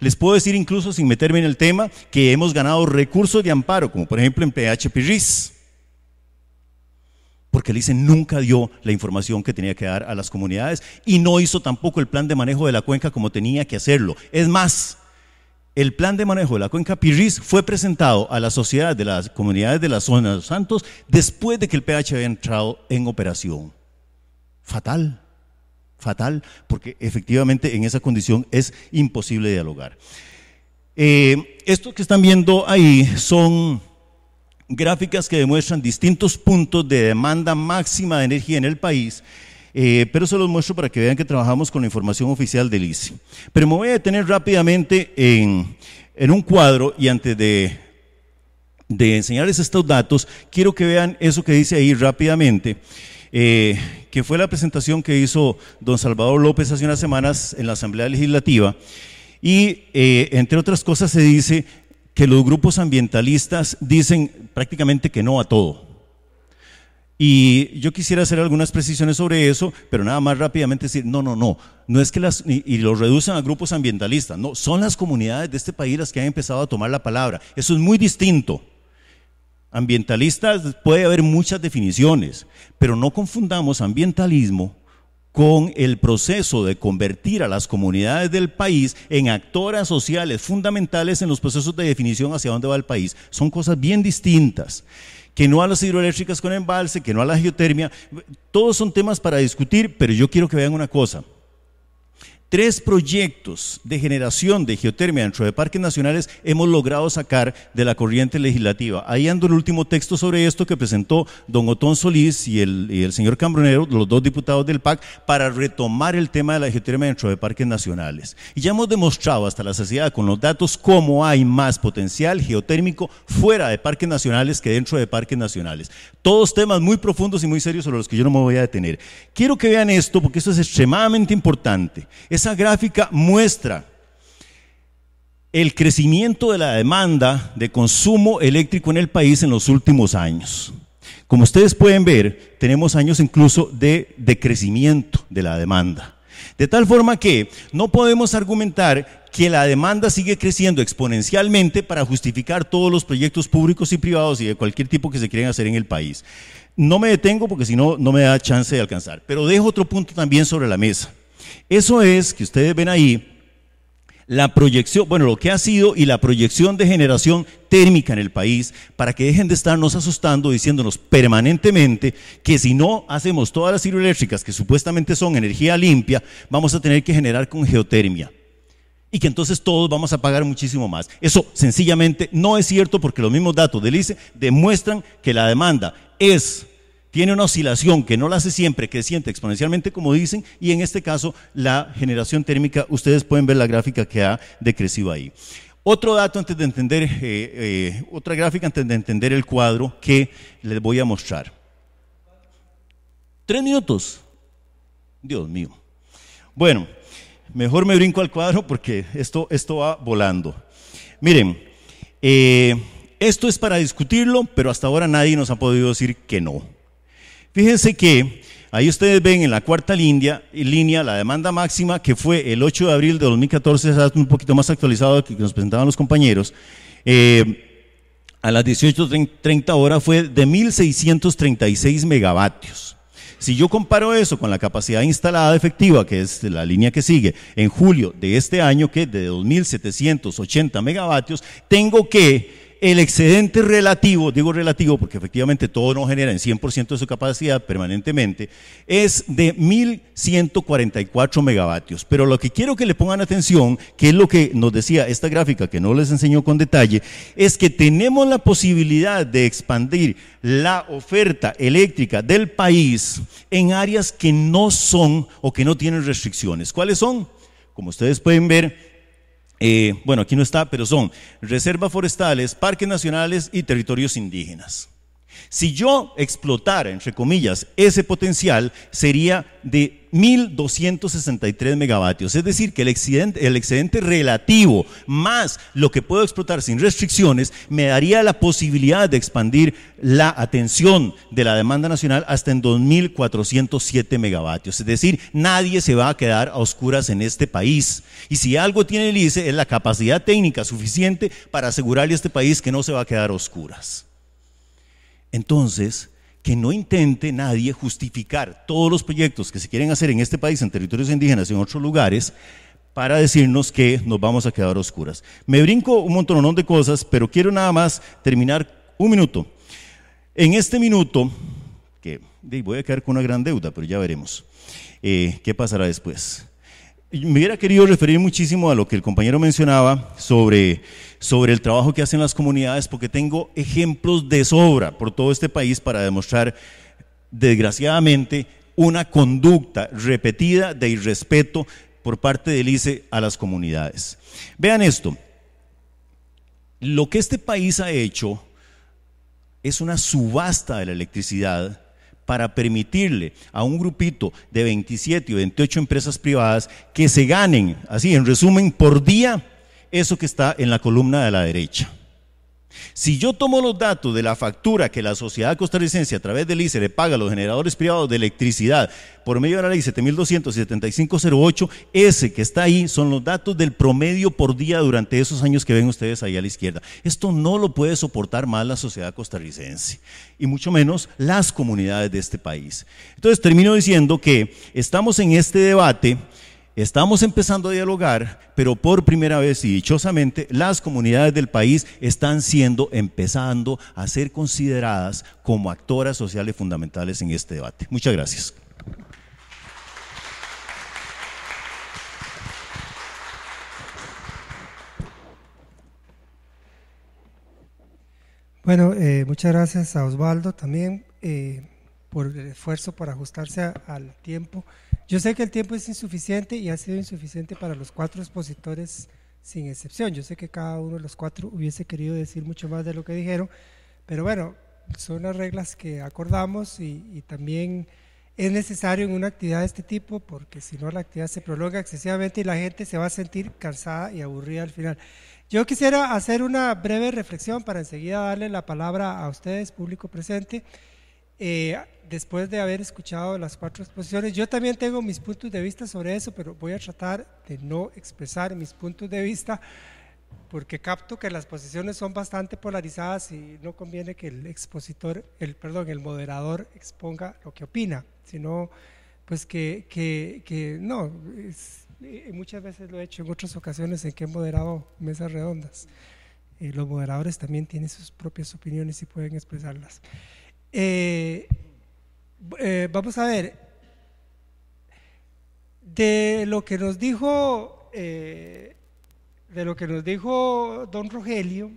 Les puedo decir incluso sin meterme en el tema que hemos ganado recursos de amparo, como por ejemplo en PHP RIS porque el ICE nunca dio la información que tenía que dar a las comunidades y no hizo tampoco el plan de manejo de la cuenca como tenía que hacerlo. Es más, el plan de manejo de la cuenca Pirris fue presentado a la sociedad de las comunidades de la zona de los Santos después de que el PH había entrado en operación. Fatal, fatal, porque efectivamente en esa condición es imposible dialogar. Eh, estos que están viendo ahí son gráficas que demuestran distintos puntos de demanda máxima de energía en el país, eh, pero se los muestro para que vean que trabajamos con la información oficial del ICE. Pero me voy a detener rápidamente en, un cuadro y antes de, enseñarles estos datos, quiero que vean eso que dice ahí rápidamente. Eh, que fue la presentación que hizo don Salvador López hace unas semanas en la Asamblea Legislativa. Y eh, entre otras cosas se dice que los grupos ambientalistas dicen prácticamente que no a todo. Y yo quisiera hacer algunas precisiones sobre eso, pero nada más rápidamente decir, no, no, no, no es que las, y, los reducen a grupos ambientalistas, no, son las comunidades de este país las que han empezado a tomar la palabra. Eso es muy distinto. Ambientalistas puede haber muchas definiciones, pero no confundamos ambientalismo con el proceso de convertir a las comunidades del país en actoras sociales fundamentales en los procesos de definición hacia dónde va el país. Son cosas bien distintas que no a las hidroeléctricas con embalse, que no a la geotermia. Todos son temas para discutir, pero yo quiero que vean una cosa. Tres proyectos de generación de geotermia dentro de parques nacionales hemos logrado sacar de la corriente legislativa. Ahí ando el último texto sobre esto que presentó don Otón Solís y el, señor Cambronero, los dos diputados del PAC, para retomar el tema de la geotermia dentro de parques nacionales. Y ya hemos demostrado hasta la saciedad con los datos cómo hay más potencial geotérmico fuera de parques nacionales que dentro de parques nacionales. Todos temas muy profundos y muy serios sobre los que yo no me voy a detener. Quiero que vean esto porque esto es extremadamente importante. Esa gráfica muestra el crecimiento de la demanda de consumo eléctrico en el país en los últimos años. Como ustedes pueden ver, tenemos años incluso de decrecimiento de la demanda. De tal forma que no podemos argumentar que la demanda sigue creciendo exponencialmente para justificar todos los proyectos públicos y privados y de cualquier tipo que se quieran hacer en el país. No me detengo porque si no, no me da chance de alcanzar. Pero dejo otro punto también sobre la mesa. Eso es, que ustedes ven ahí, la proyección, bueno, lo que ha sido y la proyección de generación térmica en el país, para que dejen de estarnos asustando diciéndonos permanentemente que si no hacemos todas las hidroeléctricas, que supuestamente son energía limpia, vamos a tener que generar con geotermia. Y que entonces todos vamos a pagar muchísimo más. Eso sencillamente no es cierto porque los mismos datos del ICE demuestran que la demanda es tiene una oscilación que no la hace siempre que siente exponencialmente, como dicen, y en este caso la generación térmica, ustedes pueden ver la gráfica que ha decrecido ahí. Otro dato antes de entender, eh, eh, otra gráfica antes de entender el cuadro que les voy a mostrar. Tres minutos. Dios mío. Bueno, mejor me brinco al cuadro porque esto, esto va volando. Miren, eh, esto es para discutirlo, pero hasta ahora nadie nos ha podido decir que no. Fíjense que ahí ustedes ven en la cuarta línea, la demanda máxima que fue el 8 de abril de 2014, es un poquito más actualizado que nos presentaban los compañeros. Eh, a las 18.30 horas fue de 1.636 megavatios. Si yo comparo eso con la capacidad instalada efectiva, que es la línea que sigue, en julio de este año, que es de 2.780 megavatios, tengo que el excedente relativo, digo relativo porque efectivamente todo no genera en 100% de su capacidad permanentemente, es de 1.144 megavatios. Pero lo que quiero que le pongan atención, que es lo que nos decía esta gráfica que no les enseñó con detalle, es que tenemos la posibilidad de expandir la oferta eléctrica del país en áreas que no son o que no tienen restricciones. ¿Cuáles son? Como ustedes pueden ver, eh, bueno, aquí no está, pero son reservas forestales, parques nacionales y territorios indígenas. Si yo explotara, entre comillas, ese potencial, sería de 1.263 megavatios. Es decir, que el excedente, el excedente relativo más lo que puedo explotar sin restricciones me daría la posibilidad de expandir la atención de la demanda nacional hasta en 2.407 megavatios. Es decir, nadie se va a quedar a oscuras en este país. Y si algo tiene el ICE es la capacidad técnica suficiente para asegurarle a este país que no se va a quedar a oscuras. Entonces, que no intente nadie justificar todos los proyectos que se quieren hacer en este país, en territorios indígenas y en otros lugares, para decirnos que nos vamos a quedar oscuras. Me brinco un montón de cosas, pero quiero nada más terminar un minuto. En este minuto, que voy a quedar con una gran deuda, pero ya veremos eh, qué pasará después. Me hubiera querido referir muchísimo a lo que el compañero mencionaba sobre, sobre el trabajo que hacen las comunidades, porque tengo ejemplos de sobra por todo este país para demostrar, desgraciadamente, una conducta repetida de irrespeto por parte del ICE a las comunidades. Vean esto, lo que este país ha hecho es una subasta de la electricidad para permitirle a un grupito de 27 o 28 empresas privadas que se ganen, así en resumen, por día, eso que está en la columna de la derecha. Si yo tomo los datos de la factura que la sociedad costarricense a través del ICE le paga a los generadores privados de electricidad por medio de la ley 727508, ese que está ahí son los datos del promedio por día durante esos años que ven ustedes ahí a la izquierda. Esto no lo puede soportar más la sociedad costarricense y mucho menos las comunidades de este país. Entonces termino diciendo que estamos en este debate Estamos empezando a dialogar, pero por primera vez y dichosamente las comunidades del país están siendo, empezando a ser consideradas como actoras sociales fundamentales en este debate. Muchas gracias. Bueno, eh, muchas gracias a Osvaldo también eh, por el esfuerzo por ajustarse al tiempo. Yo sé que el tiempo es insuficiente y ha sido insuficiente para los cuatro expositores sin excepción. Yo sé que cada uno de los cuatro hubiese querido decir mucho más de lo que dijeron, pero bueno, son las reglas que acordamos y, también es necesario en una actividad de este tipo porque si no la actividad se prolonga excesivamente y la gente se va a sentir cansada y aburrida al final. Yo quisiera hacer una breve reflexión para enseguida darle la palabra a ustedes, público presente. Eh, después de haber escuchado las cuatro exposiciones, yo también tengo mis puntos de vista sobre eso, pero voy a tratar de no expresar mis puntos de vista porque capto que las posiciones son bastante polarizadas y no conviene que el expositor, el perdón, el moderador exponga lo que opina, sino pues que, no, muchas veces lo he hecho en otras ocasiones en que he moderado mesas redondas. y eh, los moderadores también tienen sus propias opiniones y pueden expresarlas. Eh, eh, vamos a ver, de lo que nos dijo, eh, de lo que nos dijo don Rogelio,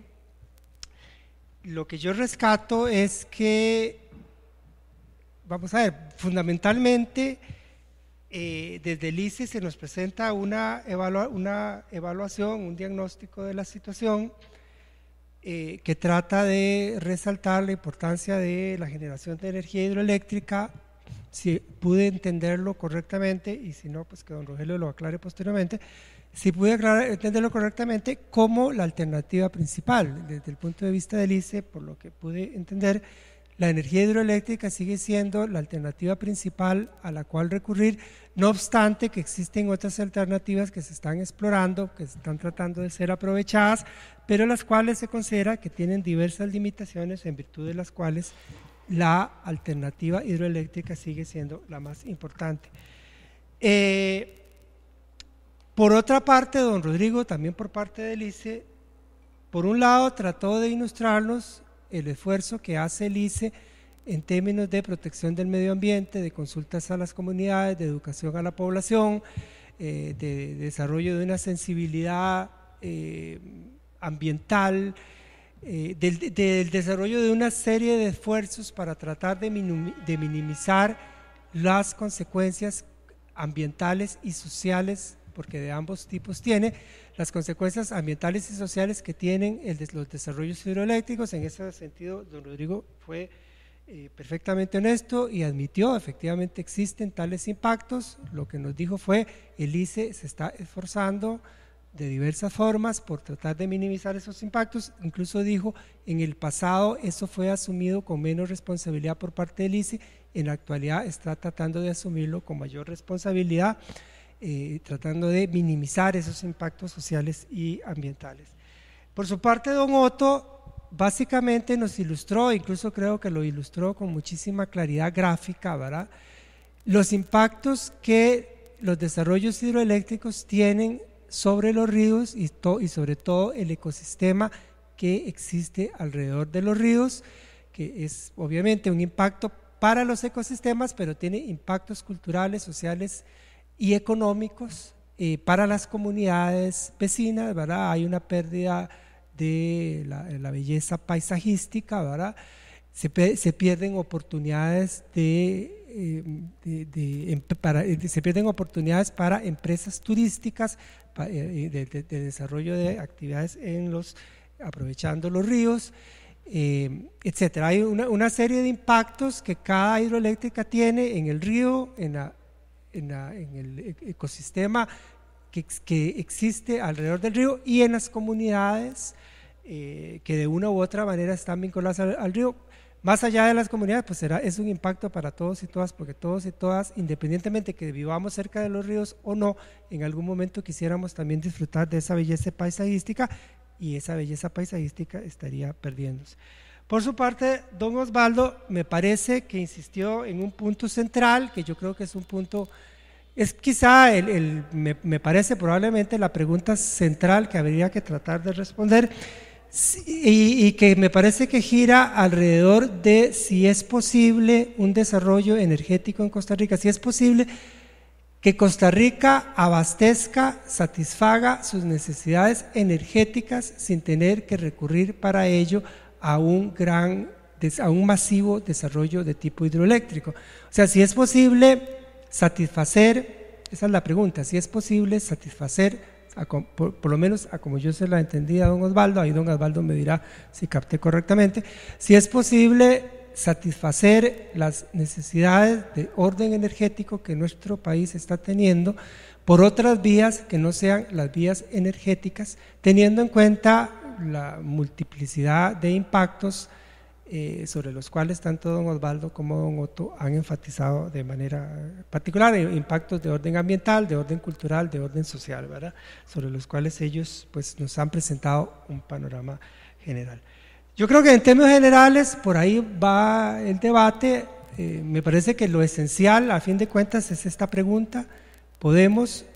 lo que yo rescato es que, vamos a ver, fundamentalmente eh, desde el ICE se nos presenta una, una evaluación, un diagnóstico de la situación eh, que trata de resaltar la importancia de la generación de energía hidroeléctrica. Si pude entenderlo correctamente, y si no, pues que don Rogelio lo aclare posteriormente, si pude entenderlo correctamente como la alternativa principal, desde el punto de vista del ICE, por lo que pude entender, la energía hidroeléctrica sigue siendo la alternativa principal a la cual recurrir, no obstante que existen otras alternativas que se están explorando, que se están tratando de ser aprovechadas, pero las cuales se considera que tienen diversas limitaciones en virtud de las cuales la alternativa hidroeléctrica sigue siendo la más importante. Eh, por otra parte, don Rodrigo, también por parte del ICE, por un lado trató de ilustrarnos el esfuerzo que hace el ICE en términos de protección del medio ambiente, de consultas a las comunidades, de educación a la población, eh, de desarrollo de una sensibilidad eh, ambiental, eh, del, desarrollo de una serie de esfuerzos para tratar de minimizar las consecuencias ambientales y sociales, porque de ambos tipos tiene, las consecuencias ambientales y sociales que tienen los desarrollos hidroeléctricos. En ese sentido, don Rodrigo fue eh, perfectamente honesto y admitió, efectivamente existen tales impactos. Lo que nos dijo fue, el ICE se está esforzando de diversas formas por tratar de minimizar esos impactos. Incluso dijo, en el pasado eso fue asumido con menos responsabilidad por parte del ICE, en la actualidad está tratando de asumirlo con mayor responsabilidad. Eh, tratando de minimizar esos impactos sociales y ambientales. Por su parte, don Otto básicamente nos ilustró, incluso creo que lo ilustró con muchísima claridad gráfica, ¿verdad? Los impactos que los desarrollos hidroeléctricos tienen sobre los ríos y, y sobre todo el ecosistema que existe alrededor de los ríos, que es obviamente un impacto para los ecosistemas, pero tiene impactos culturales, sociales, y económicos eh, para las comunidades vecinas, ¿verdad? Hay una pérdida de la, belleza paisajística, ¿verdad? Se, pierden oportunidades de eh, em, para, eh, se pierden oportunidades para empresas turísticas, de, desarrollo de actividades en los, aprovechando los ríos, etc. etcétera. Hay una, una, serie de impactos que cada hidroeléctrica tiene en el río, en la, en, el e-, ecosistema que, que, existe alrededor del río y en las comunidades eh, que de una u otra manera están vinculadas al, río. Más allá de las comunidades, pues será, es un impacto para todos y todas, porque todos y todas, independientemente que vivamos cerca de los ríos o no, en algún momento quisiéramos también disfrutar de esa belleza paisajística y esa belleza paisajística estaría perdiéndose. Por su parte, don Osvaldo me parece que insistió en un punto central, que yo creo que es un punto, es quizá, el, me, parece probablemente la pregunta central que habría que tratar de responder y que me parece que gira alrededor de si es posible un desarrollo energético en Costa Rica, si es posible que Costa Rica abastezca, satisfaga sus necesidades energéticas sin tener que recurrir para ello a un gran, a un masivo desarrollo de tipo hidroeléctrico. O sea, si es posible satisfacer, esa es la pregunta, si es posible satisfacer, por, lo menos a como yo se la entendí a don Osvaldo, ahí don Osvaldo me dirá si capté correctamente, si es posible satisfacer las necesidades de orden energético que nuestro país está teniendo por otras vías que no sean las vías energéticas, teniendo en cuenta la multiplicidad de impactos eh, sobre los cuales tanto don Osvaldo como don Otto han enfatizado de manera particular, impactos de orden ambiental, de orden cultural, de orden social, ¿verdad? sobre los cuales ellos pues, nos han presentado un panorama general. Yo creo que en términos generales, por ahí va el debate. Eh, me parece que lo esencial, a fin de cuentas, es esta pregunta. ¿Podemos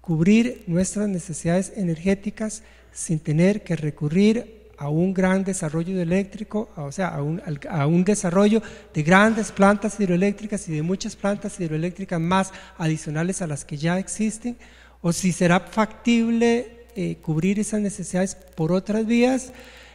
cubrir nuestras necesidades energéticas sin tener que recurrir a un gran desarrollo eléctrico, o sea, a un, desarrollo de grandes plantas hidroeléctricas y de muchas plantas hidroeléctricas más adicionales a las que ya existen, o si será factible eh, cubrir esas necesidades por otras vías,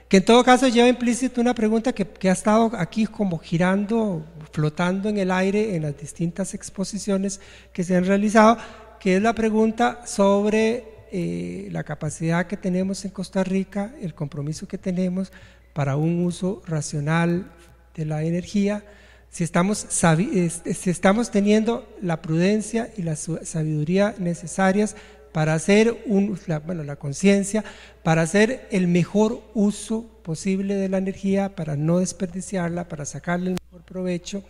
que en todo caso lleva implícito una pregunta que, que, ha estado aquí como girando, flotando en el aire en las distintas exposiciones que se han realizado, que es la pregunta sobre eh, la capacidad que tenemos en Costa Rica, el compromiso que tenemos para un uso racional de la energía, si estamos, si estamos teniendo la prudencia y la sabiduría necesarias para hacer un, bueno, la conciencia, para hacer el mejor uso posible de la energía, para no desperdiciarla, para sacarle el mejor provecho.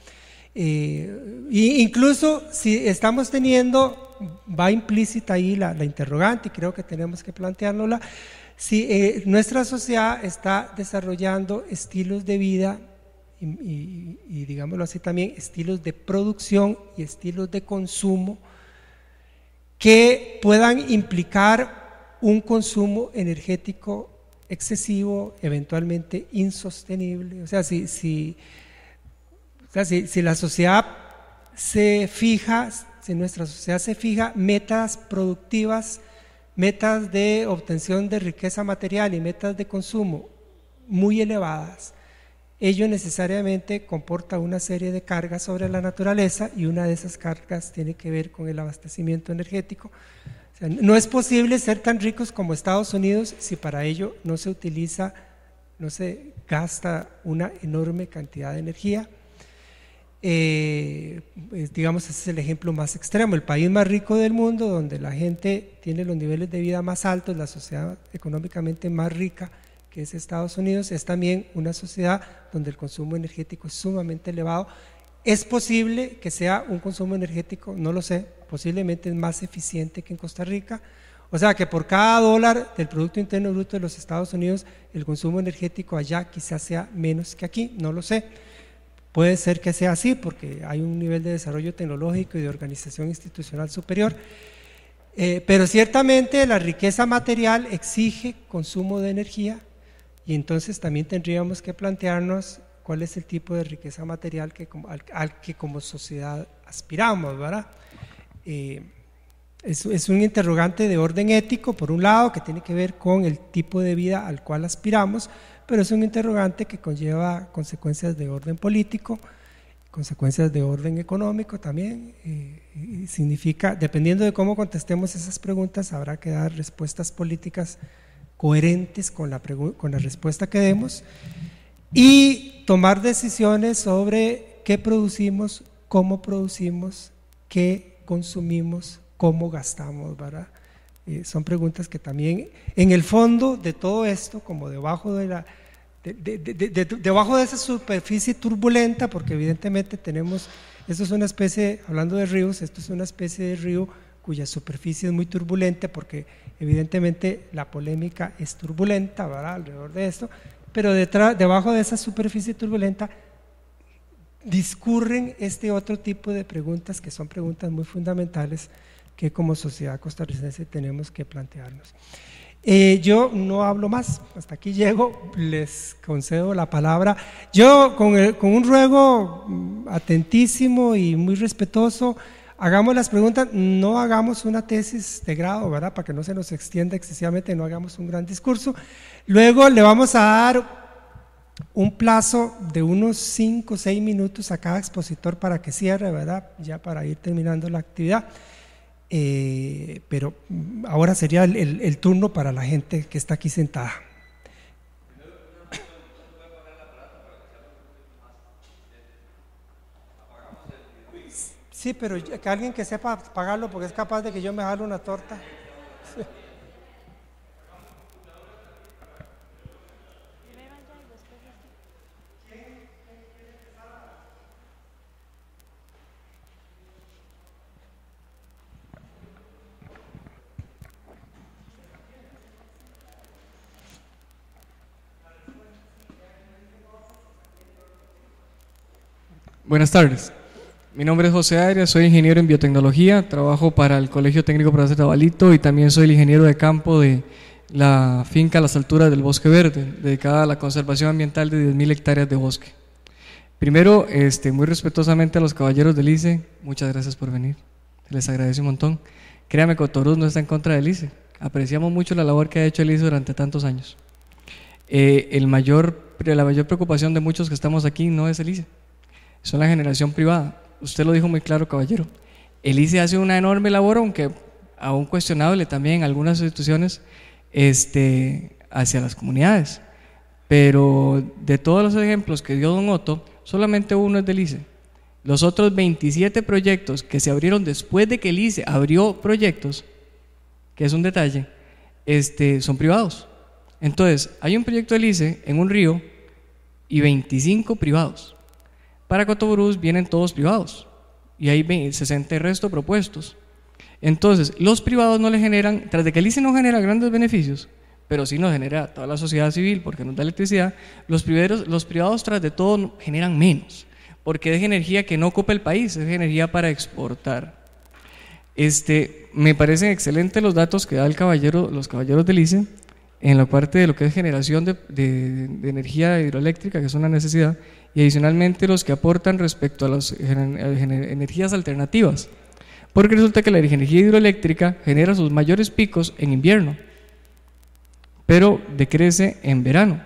Eh, incluso si estamos teniendo, va implícita ahí la, interrogante y creo que tenemos que planteárnosla, si eh, nuestra sociedad está desarrollando estilos de vida y, y, digámoslo así también, estilos de producción y estilos de consumo que puedan implicar un consumo energético excesivo, eventualmente insostenible. O sea, si, si o sea, si, la sociedad se fija, si nuestra sociedad se fija metas productivas, metas de obtención de riqueza material y metas de consumo muy elevadas, ello necesariamente comporta una serie de cargas sobre la naturaleza y una de esas cargas tiene que ver con el abastecimiento energético. O sea, no es posible ser tan ricos como Estados Unidos si para ello no se utiliza, no se gasta una enorme cantidad de energía. Eh, digamos, ese es el ejemplo más extremo, el país más rico del mundo, donde la gente tiene los niveles de vida más altos, la sociedad económicamente más rica que es Estados Unidos, es también una sociedad donde el consumo energético es sumamente elevado. Es posible que sea un consumo energético, no lo sé, posiblemente es más eficiente que en Costa Rica. O sea que por cada dólar del Producto Interno Bruto de los Estados Unidos, el consumo energético allá quizás sea menos que aquí, no lo sé. Puede ser que sea así porque hay un nivel de desarrollo tecnológico y de organización institucional superior, eh, pero ciertamente la riqueza material exige consumo de energía y entonces también tendríamos que plantearnos cuál es el tipo de riqueza material que, al, que como sociedad aspiramos, ¿verdad? Eh, es, un interrogante de orden ético, por un lado, que tiene que ver con el tipo de vida al cual aspiramos, pero es un interrogante que conlleva consecuencias de orden político, consecuencias de orden económico también. Eh, significa, dependiendo de cómo contestemos esas preguntas, habrá que dar respuestas políticas coherentes con la, con la respuesta que demos y tomar decisiones sobre qué producimos, cómo producimos, qué consumimos, cómo gastamos, ¿verdad? Eh, son preguntas que también en el fondo de todo esto, como debajo de la... debajo de esa superficie turbulenta, porque evidentemente tenemos, esto es una especie, hablando de ríos, esto es una especie de río cuya superficie es muy turbulenta, porque evidentemente la polémica es turbulenta, Alrededor de esto, pero detrás, debajo de esa superficie turbulenta discurren este otro tipo de preguntas que son preguntas muy fundamentales que como sociedad costarricense tenemos que plantearnos. Eh, yo no hablo más, hasta aquí llego, les concedo la palabra. Yo con, el, con un ruego mm, atentísimo y muy respetuoso, hagamos las preguntas, no hagamos una tesis de grado, ¿verdad? Para que no se nos extienda excesivamente, no hagamos un gran discurso. Luego le vamos a dar un plazo de unos 5 o 6 minutos a cada expositor para que cierre, ¿verdad? Ya para ir terminando la actividad. Eh, pero mm, ahora sería el, turno para la gente que está aquí sentada. Sí, pero que alguien que sepa pagarlo porque es capaz de que yo me haga una torta. Buenas tardes. Mi nombre es José Arias, soy ingeniero en biotecnología, trabajo para el Colegio Técnico Profesor Tabalito y también soy el ingeniero de campo de la finca a las alturas del Bosque Verde, dedicada a la conservación ambiental de 10.000 hectáreas de bosque. Primero, este, muy respetuosamente a los caballeros del ICE, muchas gracias por venir, les agradezco un montón. Créame, que Cotoruz no está en contra del ICE, apreciamos mucho la labor que ha hecho el ICE durante tantos años. Eh, el mayor, la mayor preocupación de muchos que estamos aquí no es el ICE son la generación privada. Usted lo dijo muy claro, caballero. El ICE hace una enorme labor, aunque aún cuestionable también en algunas instituciones, este, hacia las comunidades. Pero de todos los ejemplos que dio don Otto, solamente uno es del ICE. Los otros 27 proyectos que se abrieron después de que el ICE abrió proyectos, que es un detalle, este, son privados. Entonces, hay un proyecto del ICE en un río y 25 privados. Para Cotobruz vienen todos privados y hay 60 restos resto propuestos. Entonces, los privados no le generan, tras de que el ICE no genera grandes beneficios, pero sí nos genera toda la sociedad civil porque nos da electricidad, los privados, los privados tras de todo generan menos, porque es energía que no ocupa el país, es energía para exportar. Este, me parecen excelentes los datos que da el caballero, los caballeros del ICE en la parte de lo que es generación de, energía hidroeléctrica, que es una necesidad, y adicionalmente los que aportan respecto a las energías alternativas, porque resulta que la energía hidroeléctrica genera sus mayores picos en invierno, pero decrece en verano,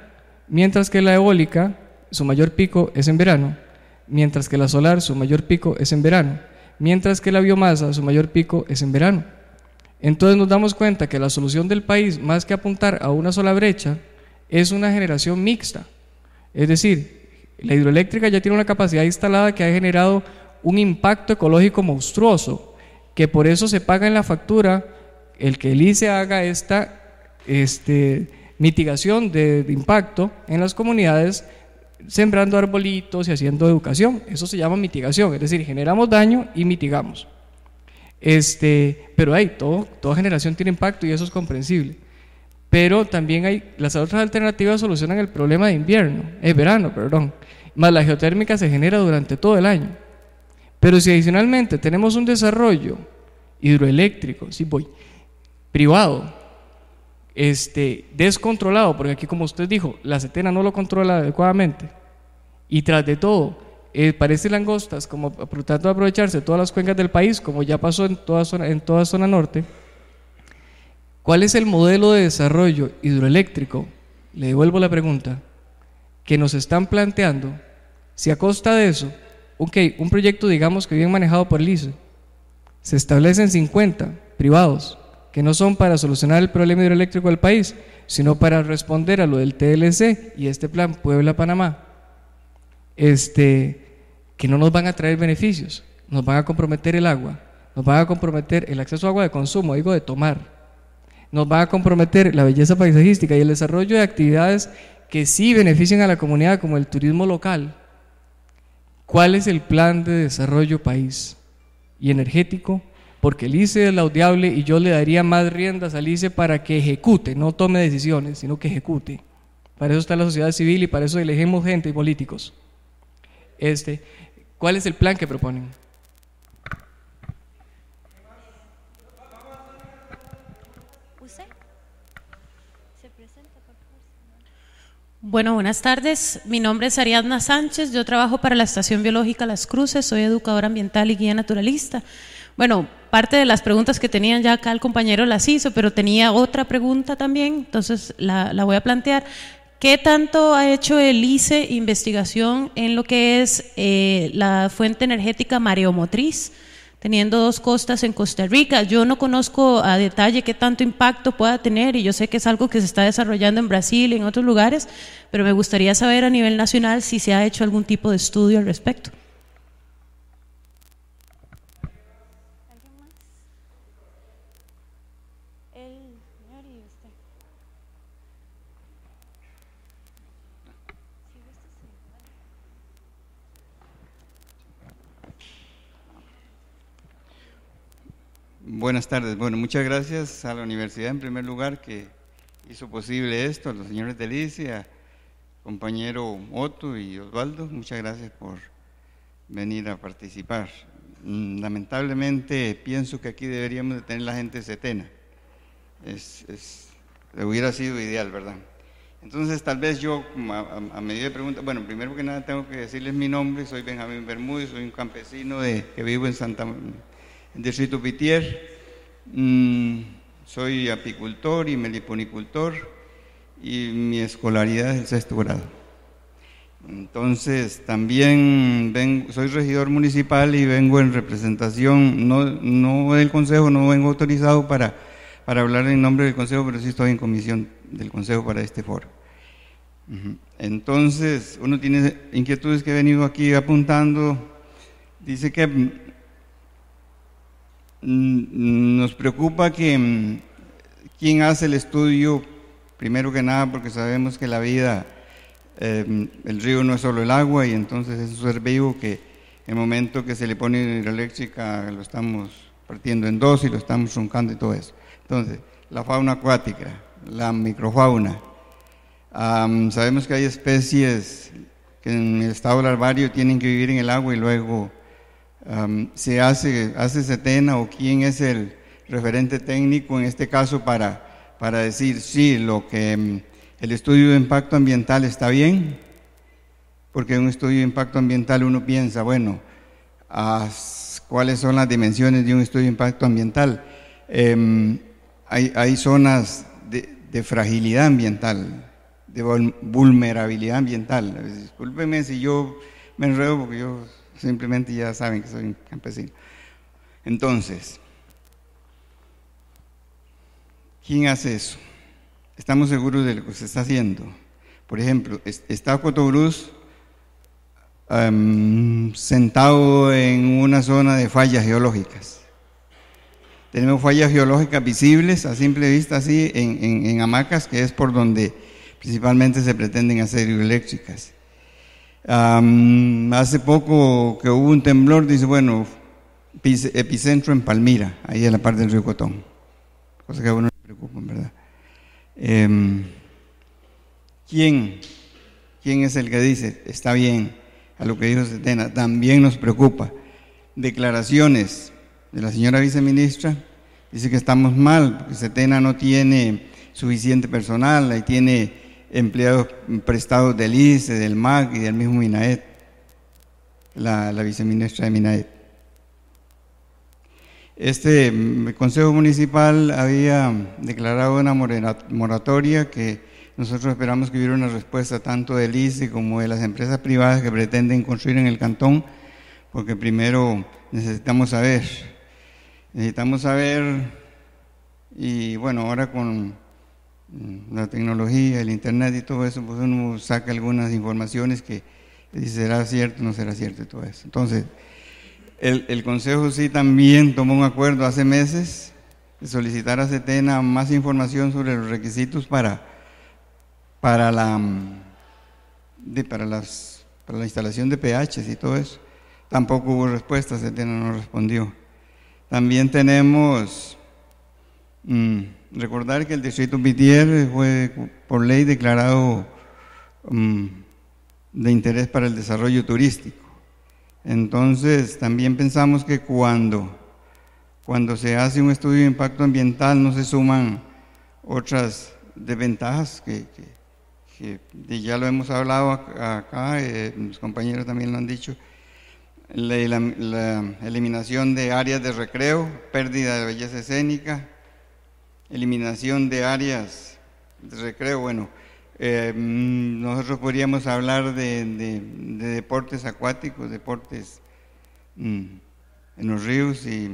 mientras que la eólica, su mayor pico es en verano, mientras que la solar, su mayor pico es en verano, mientras que la biomasa, su mayor pico es en verano. Entonces nos damos cuenta que la solución del país, más que apuntar a una sola brecha, es una generación mixta. Es decir, la hidroeléctrica ya tiene una capacidad instalada que ha generado un impacto ecológico monstruoso, que por eso se paga en la factura el que el ICE haga esta este, mitigación de impacto en las comunidades, sembrando arbolitos y haciendo educación. Eso se llama mitigación, es decir, generamos daño y mitigamos. Este, pero hay, todo, toda generación tiene impacto y eso es comprensible. Pero también hay, las otras alternativas solucionan el problema de invierno, es eh, verano, perdón. Más la geotérmica se genera durante todo el año. Pero si adicionalmente tenemos un desarrollo hidroeléctrico, si voy, privado, este, descontrolado, porque aquí como usted dijo, la CETENA no lo controla adecuadamente, y tras de todo, eh, parece langostas, como lo tanto aprovecharse todas las cuencas del país, como ya pasó en toda zona, en toda zona norte, ¿cuál es el modelo de desarrollo hidroeléctrico? Le devuelvo la pregunta, que nos están planteando, si a costa de eso, ok, un proyecto digamos que bien manejado por el ICE, se establecen 50 privados, que no son para solucionar el problema hidroeléctrico del país, sino para responder a lo del TLC y este plan Puebla-Panamá. Este, que no nos van a traer beneficios, nos van a comprometer el agua, nos van a comprometer el acceso a agua de consumo, digo de tomar, nos van a comprometer la belleza paisajística y el desarrollo de actividades que sí beneficien a la comunidad, como el turismo local. ¿Cuál es el plan de desarrollo país y energético? Porque el ICE es laudiable y yo le daría más riendas al ICE para que ejecute, no tome decisiones, sino que ejecute. Para eso está la sociedad civil y para eso elegimos gente y políticos. Este, ¿Cuál es el plan que proponen? Bueno, buenas tardes. Mi nombre es Ariadna Sánchez. Yo trabajo para la Estación Biológica Las Cruces. Soy educadora ambiental y guía naturalista. Bueno, parte de las preguntas que tenían ya acá el compañero las hizo, pero tenía otra pregunta también, entonces la, la voy a plantear. ¿Qué tanto ha hecho el ICE investigación en lo que es eh, la fuente energética mareomotriz? teniendo dos costas en Costa Rica. Yo no conozco a detalle qué tanto impacto pueda tener y yo sé que es algo que se está desarrollando en Brasil y en otros lugares, pero me gustaría saber a nivel nacional si se ha hecho algún tipo de estudio al respecto. Buenas tardes. Bueno, muchas gracias a la universidad en primer lugar que hizo posible esto, a los señores de compañero Otto y Osvaldo, muchas gracias por venir a participar. Mm, lamentablemente pienso que aquí deberíamos de tener la gente setena. Es, hubiera sido ideal, ¿verdad? Entonces, tal vez yo, mm, a, medida de preguntas, bueno, primero que nada tengo que decirles mi nombre, soy Benjamín Bermúdez, soy un campesino de, que vivo en Santa de pitier Pitier, mm, soy apicultor y meliponicultor y mi escolaridad es el sexto grado. Entonces, también vengo, soy regidor municipal y vengo en representación, no, no del Consejo, no vengo autorizado para, para hablar en nombre del Consejo, pero sí estoy en comisión del Consejo para este foro. Entonces, uno tiene inquietudes que he venido aquí apuntando. Dice que nos preocupa que mm, quien hace el estudio, primero que nada, porque sabemos que la vida, eh, mm, el río no es solo el agua, y entonces es un ser vivo que el momento que se le pone hidroeléctrica lo estamos partiendo en dos y lo estamos truncando y todo eso. Entonces, la fauna acuática, la microfauna. sabemos que hay especies que en el estado larvario tienen que vivir en el agua y luego se hace, hace Setena o quién es el referente técnico en este caso para, para decir si lo que mm, el estudio de impacto ambiental está bien, porque un estudio de impacto ambiental uno piensa, bueno, cuáles son las dimensiones de un estudio de impacto ambiental. Em, hay, hay, zonas de, fragilidad ambiental, de vulnerabilidad ambiental. Discúlpeme si yo me enredo porque yo Simplemente ya saben que soy un campesino. Entonces, ¿quién hace eso? Estamos seguros de lo que se está haciendo. Por ejemplo, está Cotobruz em, sentado en una zona de fallas geológicas. Tenemos fallas geológicas visibles a simple vista, así, en, en hamacas, que es por donde principalmente se pretenden hacer hidroeléctricas hace poco que hubo un temblor, dice, bueno, epicentro en Palmira, ahí en la parte del río Cotón. Cosa que a uno le preocupa, verdad. Em, ¿Quién? ¿Quién es el que dice, está bien, a lo que dijo Setena? También nos preocupa. Declaraciones de la señora viceministra, dice que estamos mal, porque Setena no tiene suficiente personal, ahí tiene empleados prestados del ICE, del MAC y del mismo MINAET, la, viceministra de MINAET. Este mm, Consejo Municipal había declarado una moratoria que nosotros esperamos que hubiera una respuesta tanto del ICE como de las empresas privadas que pretenden construir en el cantón, porque primero necesitamos saber, necesitamos saber, y bueno, ahora con Mm, la tecnología, el internet y todo eso, pues uno saca algunas informaciones que dice será cierto, no será cierto y todo eso. Entonces, el, Consejo sí también tomó un acuerdo hace meses de solicitar a CETENA más información sobre los requisitos para, para, la, mm, para, las, para la instalación de PHs y todo eso. Tampoco hubo respuesta, CETENA no respondió. También tenemos... Mm, recordar que el distrito Pitier fue por ley declarado mm, de interés para el desarrollo turístico. Entonces, también pensamos que cuando, cuando se hace un estudio de impacto ambiental no se suman otras desventajas que, ya lo hemos hablado acá, eh, mis compañeros también lo han dicho, la eliminación de áreas de recreo, pérdida de belleza escénica, eliminación de áreas de recreo, bueno, eh, nosotros podríamos hablar de, deportes acuáticos, deportes mm, en los ríos y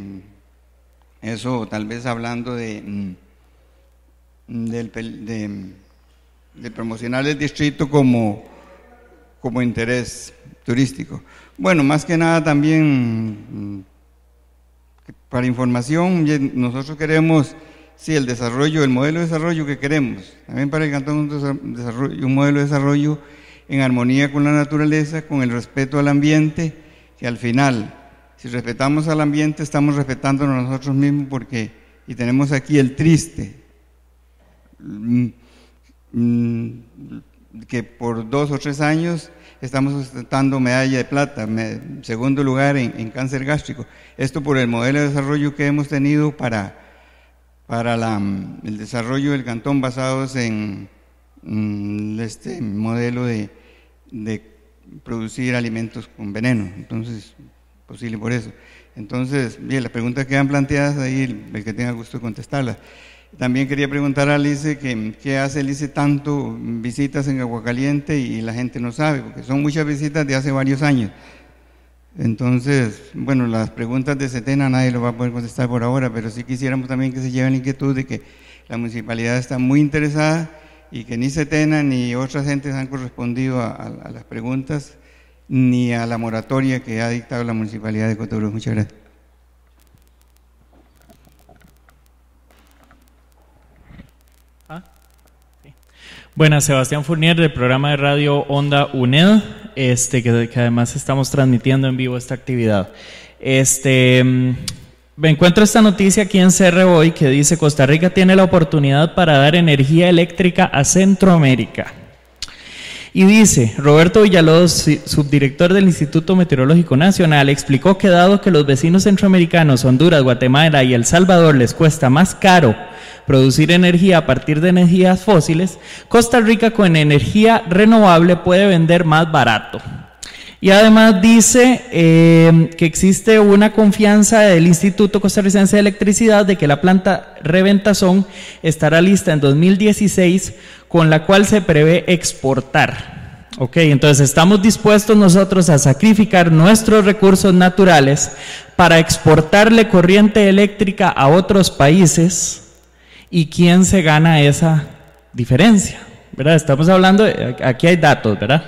eso tal vez hablando mm, de, de, promocionar el distrito como, como interés turístico. Bueno, más que nada también mm, para información, nosotros queremos sí, el desarrollo, el modelo de desarrollo que queremos. También para el cantón un, modelo de desarrollo en armonía con la naturaleza, con el respeto al ambiente, que al final, si respetamos al ambiente, estamos respetándonos nosotros mismos porque, y tenemos aquí el triste, mm, mm, que por dos o tres años estamos ostentando medalla de plata, segundo lugar en cáncer gástrico. Esto por el modelo de desarrollo que hemos tenido para para mm, el desarrollo del cantón basados en mm, este modelo de, producir alimentos con veneno. Entonces, posible por eso. Entonces, bien, las preguntas que han planteadas ahí, el, que tenga gusto de contestarlas. También quería preguntar a Alice que qué hace Lice tanto visitas en Aguacaliente y la gente no sabe, porque son muchas visitas de hace varios años. Entonces, bueno, las preguntas de Setena nadie lo va a poder contestar por ahora, pero sí quisiéramos también que se lleven inquietud de que la municipalidad está muy interesada y que ni Setena ni otras gentes han correspondido a, las preguntas ni a la moratoria que ha dictado la municipalidad de Cotobruz. Muchas gracias. Ah, Buenas, Sebastián Fournier del programa de radio Onda UNED. Este, que, además estamos transmitiendo en vivo esta actividad. Este, mm, me encuentro esta noticia aquí en CR Hoy que dice Costa Rica tiene la oportunidad para dar energía eléctrica a Centroamérica. Y dice, Roberto Villalobos, subdirector del Instituto Meteorológico Nacional, explicó que dado que los vecinos centroamericanos, Honduras, Guatemala y El Salvador les cuesta más caro producir energía a partir de energías fósiles, Costa Rica con energía renovable puede vender más barato. Y además dice eh, que existe una confianza del Instituto Costarricense de Electricidad de que la planta Reventazón estará lista en 2016, con la cual se prevé exportar. Ok, entonces estamos dispuestos nosotros a sacrificar nuestros recursos naturales para exportarle corriente eléctrica a otros países y quién se gana esa diferencia, ¿verdad? Estamos hablando, aquí hay datos, ¿verdad?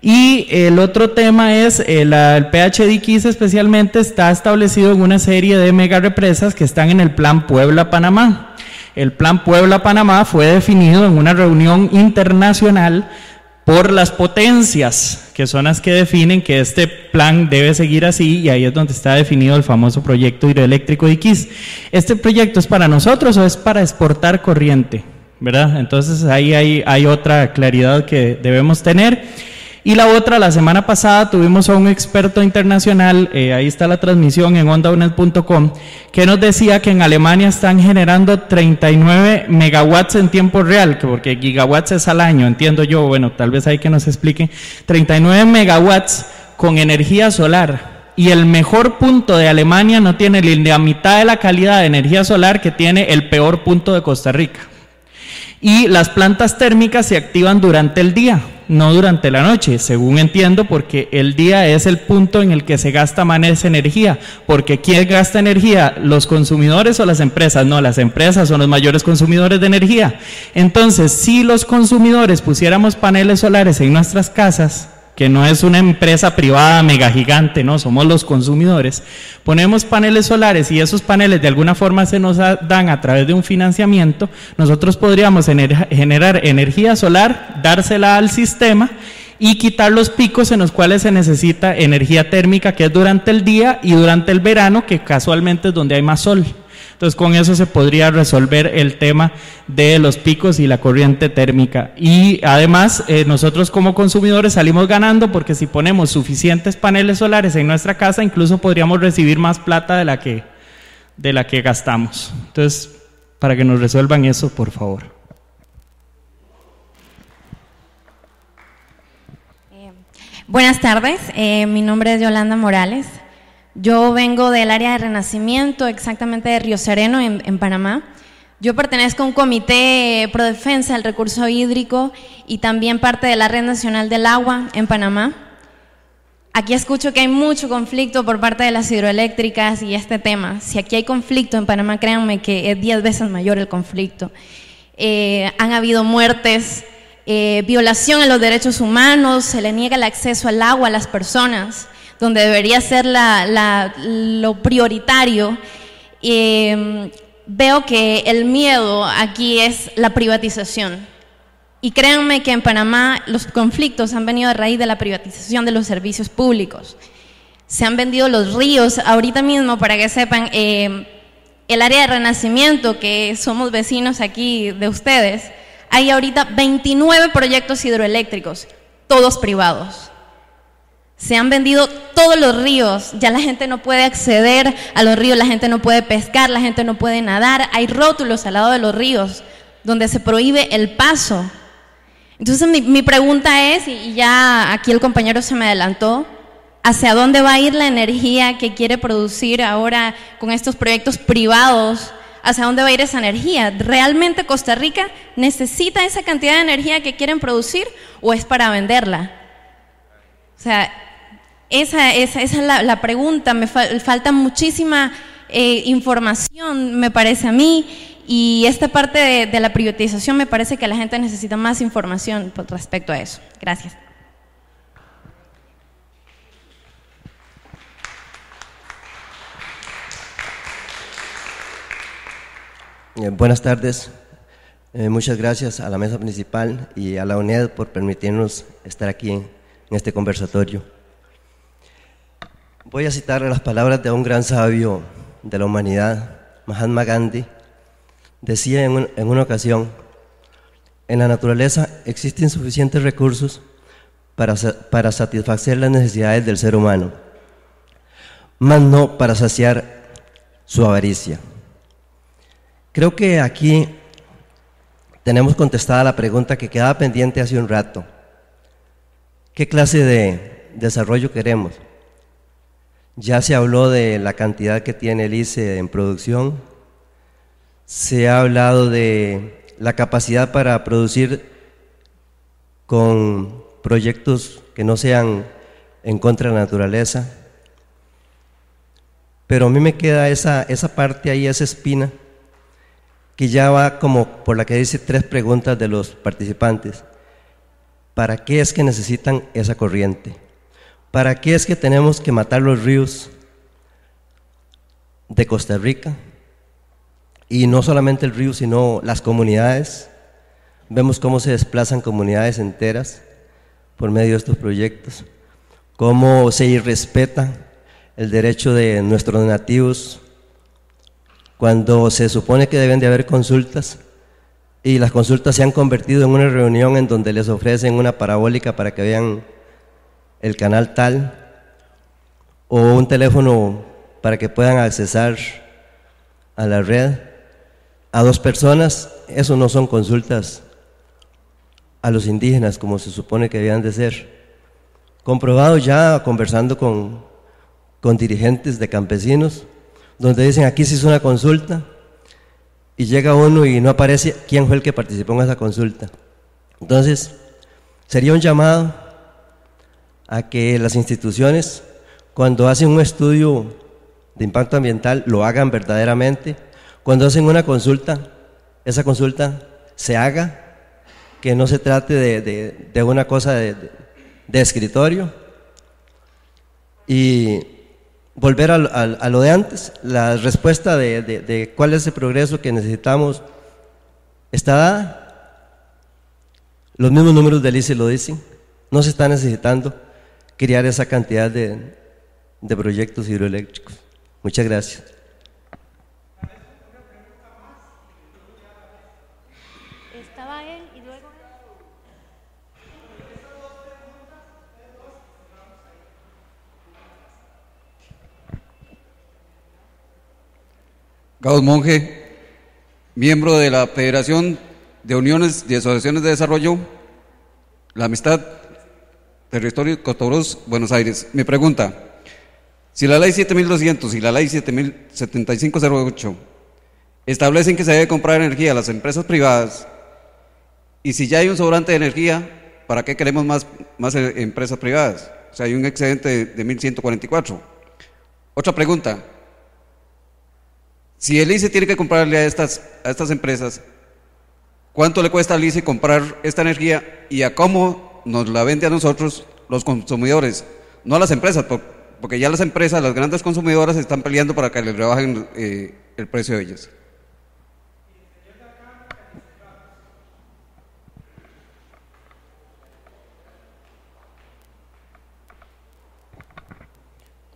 Y el otro tema es, eh, el, el PHD15 especialmente está establecido en una serie de mega represas que están en el Plan Puebla-Panamá. El Plan Puebla-Panamá fue definido en una reunión internacional por las potencias, que son las que definen que este plan debe seguir así, y ahí es donde está definido el famoso proyecto hidroeléctrico de ¿Este proyecto es para nosotros o es para exportar corriente? ¿Verdad? Entonces ahí hay, hay otra claridad que debemos tener. Y la otra, la semana pasada tuvimos a un experto internacional, eh, ahí está la transmisión en ondaunet.com, que nos decía que en Alemania están generando 39 megawatts en tiempo real, porque gigawatts es al año, entiendo yo, bueno, tal vez hay que nos expliquen, 39 megawatts con energía solar y el mejor punto de Alemania no tiene ni la mitad de la calidad de energía solar que tiene el peor punto de Costa Rica. Y las plantas térmicas se activan durante el día no durante la noche, según entiendo, porque el día es el punto en el que se gasta más energía, porque ¿quién gasta energía? ¿Los consumidores o las empresas? No, las empresas son los mayores consumidores de energía. Entonces, si los consumidores pusiéramos paneles solares en nuestras casas, que no es una empresa privada mega gigante, no, somos los consumidores, ponemos paneles solares y esos paneles de alguna forma se nos dan a través de un financiamiento, nosotros podríamos generar energía solar, dársela al sistema y quitar los picos en los cuales se necesita energía térmica, que es durante el día y durante el verano, que casualmente es donde hay más sol. Entonces con eso se podría resolver el tema de los picos y la corriente térmica. Y además eh, nosotros como consumidores salimos ganando porque si ponemos suficientes paneles solares en nuestra casa, incluso podríamos recibir más plata de la que, de la que gastamos. Entonces, para que nos resuelvan eso, por favor. Eh, buenas tardes, eh, mi nombre es Yolanda Morales. Yo vengo del área de renacimiento, exactamente de Río Sereno, en, Panamá. Yo pertenezco a un comité pro defensa del recurso hídrico y también parte de la Red Nacional del Agua en Panamá. Aquí escucho que hay mucho conflicto por parte de las hidroeléctricas y este tema. Si aquí hay conflicto en Panamá, créanme que es diez veces mayor el conflicto. Eh, han habido muertes, eh, violación a los derechos humanos, se le niega el acceso al agua a las personas donde debería ser lo prioritario, em, veo que el miedo aquí es la privatización. Y créanme que en Panamá los conflictos han venido a raíz de la privatización de los servicios públicos. Se han vendido los ríos, ahorita mismo, para que sepan, em, el área de Renacimiento, que somos vecinos aquí de ustedes, hay ahorita 29 proyectos hidroeléctricos, todos privados. Se han vendido todos los ríos, ya la gente no puede acceder a los ríos, la gente no puede pescar, la gente no puede nadar, hay rótulos al lado de los ríos donde se prohíbe el paso. Entonces mi, pregunta es, y ya aquí el compañero se me adelantó, ¿hacia dónde va a ir la energía que quiere producir ahora con estos proyectos privados? ¿Hacia dónde va a ir esa energía? ¿Realmente Costa Rica necesita esa cantidad de energía que quieren producir o es para venderla? O sea, esa, esa es la, pregunta, me falta muchísima eh, información, me parece a mí, y esta parte de, la privatización me parece que la gente necesita más información respecto a eso. Gracias. Eh, buenas tardes. Eh, muchas gracias a la mesa principal y a la UNED por permitirnos estar aquí en este conversatorio. Voy a citar las palabras de un gran sabio de la humanidad, Mahatma Gandhi. Decía en, una ocasión, en la naturaleza existen suficientes recursos para, para satisfacer las necesidades del ser humano, más no para saciar su avaricia. Creo que aquí tenemos contestada la pregunta que quedaba pendiente hace un rato. ¿Qué clase de desarrollo queremos? Ya se habló de la cantidad que tiene el ICE en producción, se ha hablado de la capacidad para producir con proyectos que no sean en contra de la naturaleza. Pero a mí me queda esa, esa parte ahí, esa espina, que ya va como por la que dice tres preguntas de los participantes. ¿Para qué es que necesitan esa corriente? ¿Para qué es que tenemos que matar los ríos de Costa Rica? Y no solamente el río, sino las comunidades. Vemos cómo se desplazan comunidades enteras por medio de estos proyectos, cómo se irrespeta el derecho de nuestros nativos cuando se supone que deben de haber consultas y las consultas se han convertido en una reunión en donde les ofrecen una parabólica para que vean el canal tal o un teléfono para que puedan accesar a la red a dos personas, eso no son consultas a los indígenas como se supone que debían de ser. Comprobado ya conversando con, con dirigentes de campesinos, donde dicen aquí se hizo una consulta y llega uno y no aparece quién fue el que participó en esa consulta. Entonces, sería un llamado a que las instituciones, cuando hacen un estudio de impacto ambiental, lo hagan verdaderamente. Cuando hacen una consulta, esa consulta se haga, que no se trate de, una cosa de, escritorio. Y volver a, a lo de antes, la respuesta de, cuál es el progreso que necesitamos está dada. Los mismos números del ICE lo dicen, no se está necesitando crear esa cantidad de, de proyectos hidroeléctricos. Muchas gracias. Estaba él Monge, miembro de la Federación de Uniones y Asociaciones de Desarrollo, la Amistad territorio de Buenos Aires. Mi pregunta, si la ley 7200 y la ley 7508 establecen que se debe comprar energía a las empresas privadas, y si ya hay un sobrante de energía, ¿para qué queremos más, más eh, empresas privadas? O sea, hay un excedente de, 1144. Otra pregunta. Si el ICE tiene que comprarle a estas, a estas empresas, ¿cuánto le cuesta al ICE comprar esta energía y a cómo nos la vende a nosotros los consumidores, no a las empresas, porque ya las empresas, las grandes consumidoras, están peleando para que les rebajen eh, el precio de ellas.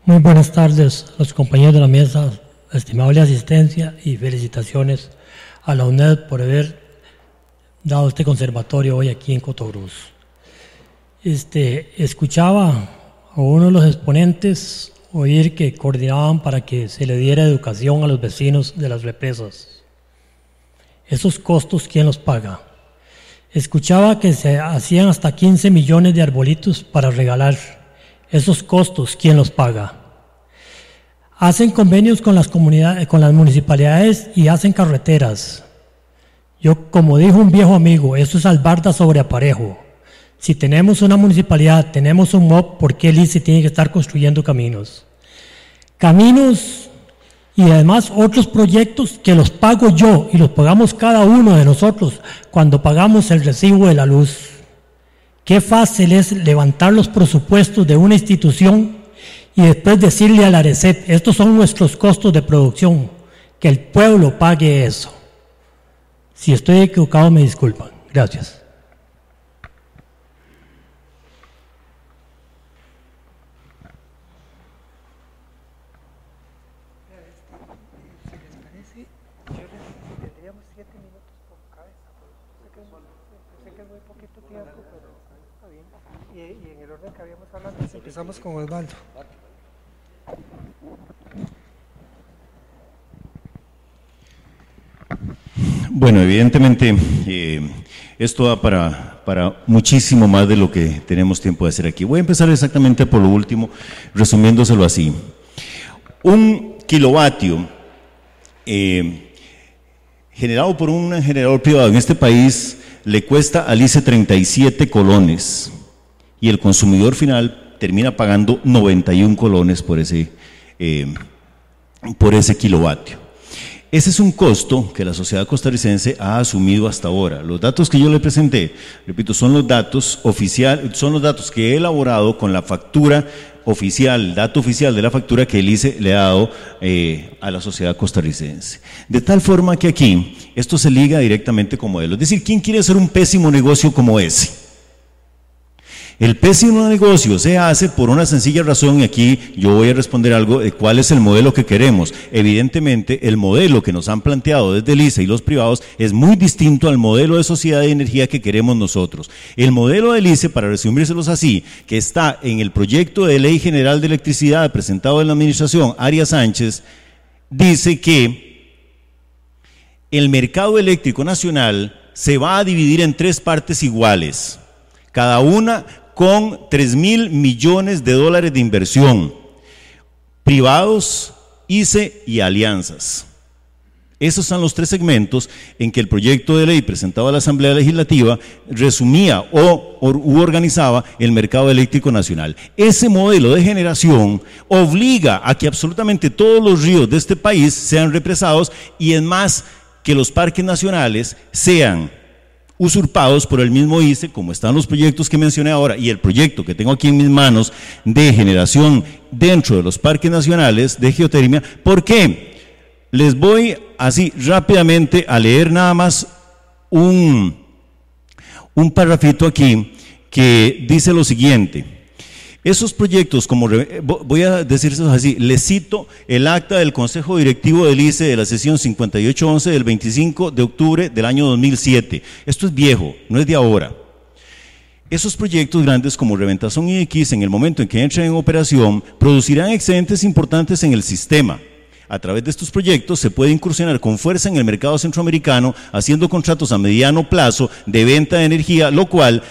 Muy buenas tardes los compañeros de la mesa, estimable asistencia y felicitaciones a la UNED por haber dado este conservatorio hoy aquí en Cotogruz este, escuchaba a uno de los exponentes oír que coordinaban para que se le diera educación a los vecinos de las represas. ¿Esos costos quién los paga? Escuchaba que se hacían hasta 15 millones de arbolitos para regalar. ¿Esos costos quién los paga? Hacen convenios con las, comunidades, con las municipalidades y hacen carreteras. Yo, como dijo un viejo amigo, eso es albarda sobre aparejo. Si tenemos una municipalidad, tenemos un mob. ¿por qué el ICE tiene que estar construyendo caminos? Caminos y además otros proyectos que los pago yo y los pagamos cada uno de nosotros cuando pagamos el recibo de la luz. Qué fácil es levantar los presupuestos de una institución y después decirle a la estos son nuestros costos de producción, que el pueblo pague eso. Si estoy equivocado, me disculpan. Gracias. Empezamos con Osvaldo. Bueno, evidentemente eh, esto va para, para muchísimo más de lo que tenemos tiempo de hacer aquí. Voy a empezar exactamente por lo último, resumiéndoselo así. Un kilovatio eh, generado por un generador privado en este país le cuesta al ICE 37 colones y el consumidor final termina pagando 91 colones por ese, eh, por ese kilovatio. Ese es un costo que la sociedad costarricense ha asumido hasta ahora. Los datos que yo le presenté, repito, son los datos oficial, son los datos que he elaborado con la factura oficial, dato oficial de la factura que el e le ha dado eh, a la sociedad costarricense. De tal forma que aquí esto se liga directamente con modelos. Es decir, ¿quién quiere hacer un pésimo negocio como ese? El pésimo negocio se hace por una sencilla razón y aquí yo voy a responder algo de cuál es el modelo que queremos. Evidentemente, el modelo que nos han planteado desde el ICE y los privados es muy distinto al modelo de sociedad de energía que queremos nosotros. El modelo de ICE, para resumírselos así, que está en el proyecto de Ley General de Electricidad presentado en la administración Arias Sánchez, dice que el mercado eléctrico nacional se va a dividir en tres partes iguales. Cada una con 3 mil millones de dólares de inversión, privados, ICE y alianzas. Esos son los tres segmentos en que el proyecto de ley presentado a la Asamblea Legislativa resumía o, organizaba el mercado eléctrico nacional. Ese modelo de generación obliga a que absolutamente todos los ríos de este país sean represados y es más que los parques nacionales sean usurpados por el mismo ICE, como están los proyectos que mencioné ahora, y el proyecto que tengo aquí en mis manos de generación dentro de los parques nacionales de geotermia. ¿Por qué? Les voy así rápidamente a leer nada más un, un parrafito aquí que dice lo siguiente. Esos proyectos, como eh, voy a decirse así, les cito el acta del Consejo Directivo del ICE de la sesión 5811 del 25 de octubre del año 2007. Esto es viejo, no es de ahora. Esos proyectos grandes como Reventazón y X, en el momento en que entren en operación, producirán excedentes importantes en el sistema a través de estos proyectos se puede incursionar con fuerza en el mercado centroamericano, haciendo contratos a mediano plazo de venta de energía, lo cual,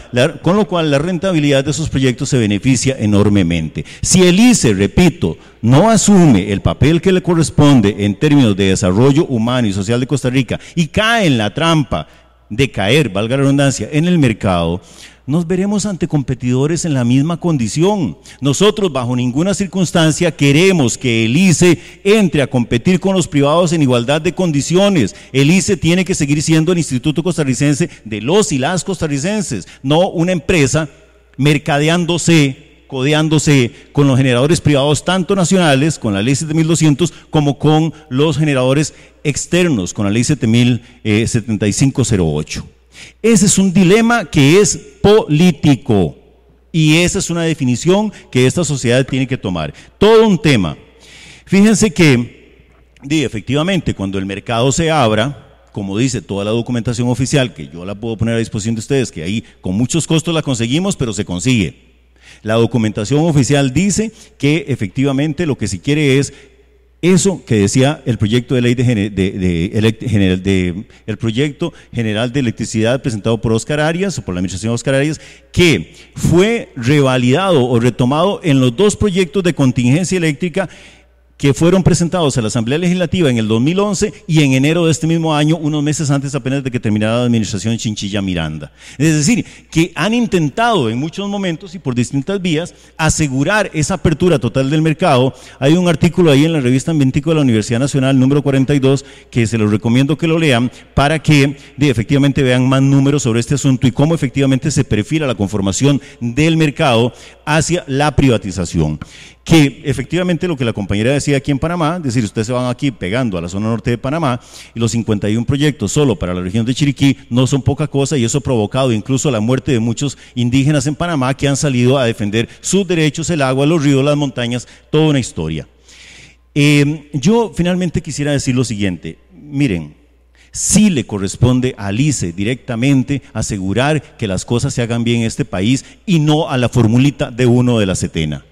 con lo cual la rentabilidad de esos proyectos se beneficia enormemente. Si el ICE, repito, no asume el papel que le corresponde en términos de desarrollo humano y social de Costa Rica y cae en la trampa de caer, valga la redundancia, en el mercado, nos veremos ante competidores en la misma condición. Nosotros bajo ninguna circunstancia queremos que el ICE entre a competir con los privados en igualdad de condiciones. El ICE tiene que seguir siendo el Instituto Costarricense de los y las costarricenses, no una empresa mercadeándose codeándose con los generadores privados, tanto nacionales, con la ley 7200, como con los generadores externos, con la ley 77508. Ese es un dilema que es político y esa es una definición que esta sociedad tiene que tomar. Todo un tema. Fíjense que, efectivamente, cuando el mercado se abra, como dice toda la documentación oficial, que yo la puedo poner a disposición de ustedes, que ahí con muchos costos la conseguimos, pero se consigue. La documentación oficial dice que efectivamente lo que se quiere es eso que decía el proyecto de ley de, de, el proyecto general de electricidad presentado por Oscar Arias o por la administración Oscar Arias, que fue revalidado o retomado en los dos proyectos de contingencia eléctrica que fueron presentados a la Asamblea Legislativa en el 2011 y en enero de este mismo año, unos meses antes apenas de que terminara la administración Chinchilla Miranda. Es decir, que han intentado en muchos momentos y por distintas vías asegurar esa apertura total del mercado. Hay un artículo ahí en la revista Ambientico de la Universidad Nacional número 42 que se los recomiendo que lo lean para que efectivamente vean más números sobre este asunto y cómo efectivamente se perfila la conformación del mercado hacia la privatización que efectivamente lo que la compañera decía aquí en Panamá, es decir, ustedes se van aquí pegando a la zona norte de Panamá y los 51 proyectos solo para la región de Chiriquí no son poca cosa y eso ha provocado incluso la muerte de muchos indígenas en Panamá que han salido a defender sus derechos, el agua, los ríos, las montañas, toda una historia. Eh, yo finalmente quisiera decir lo siguiente, miren, sí le corresponde a Alice directamente asegurar que las cosas se hagan bien en este país y no a la formulita de uno de la setena.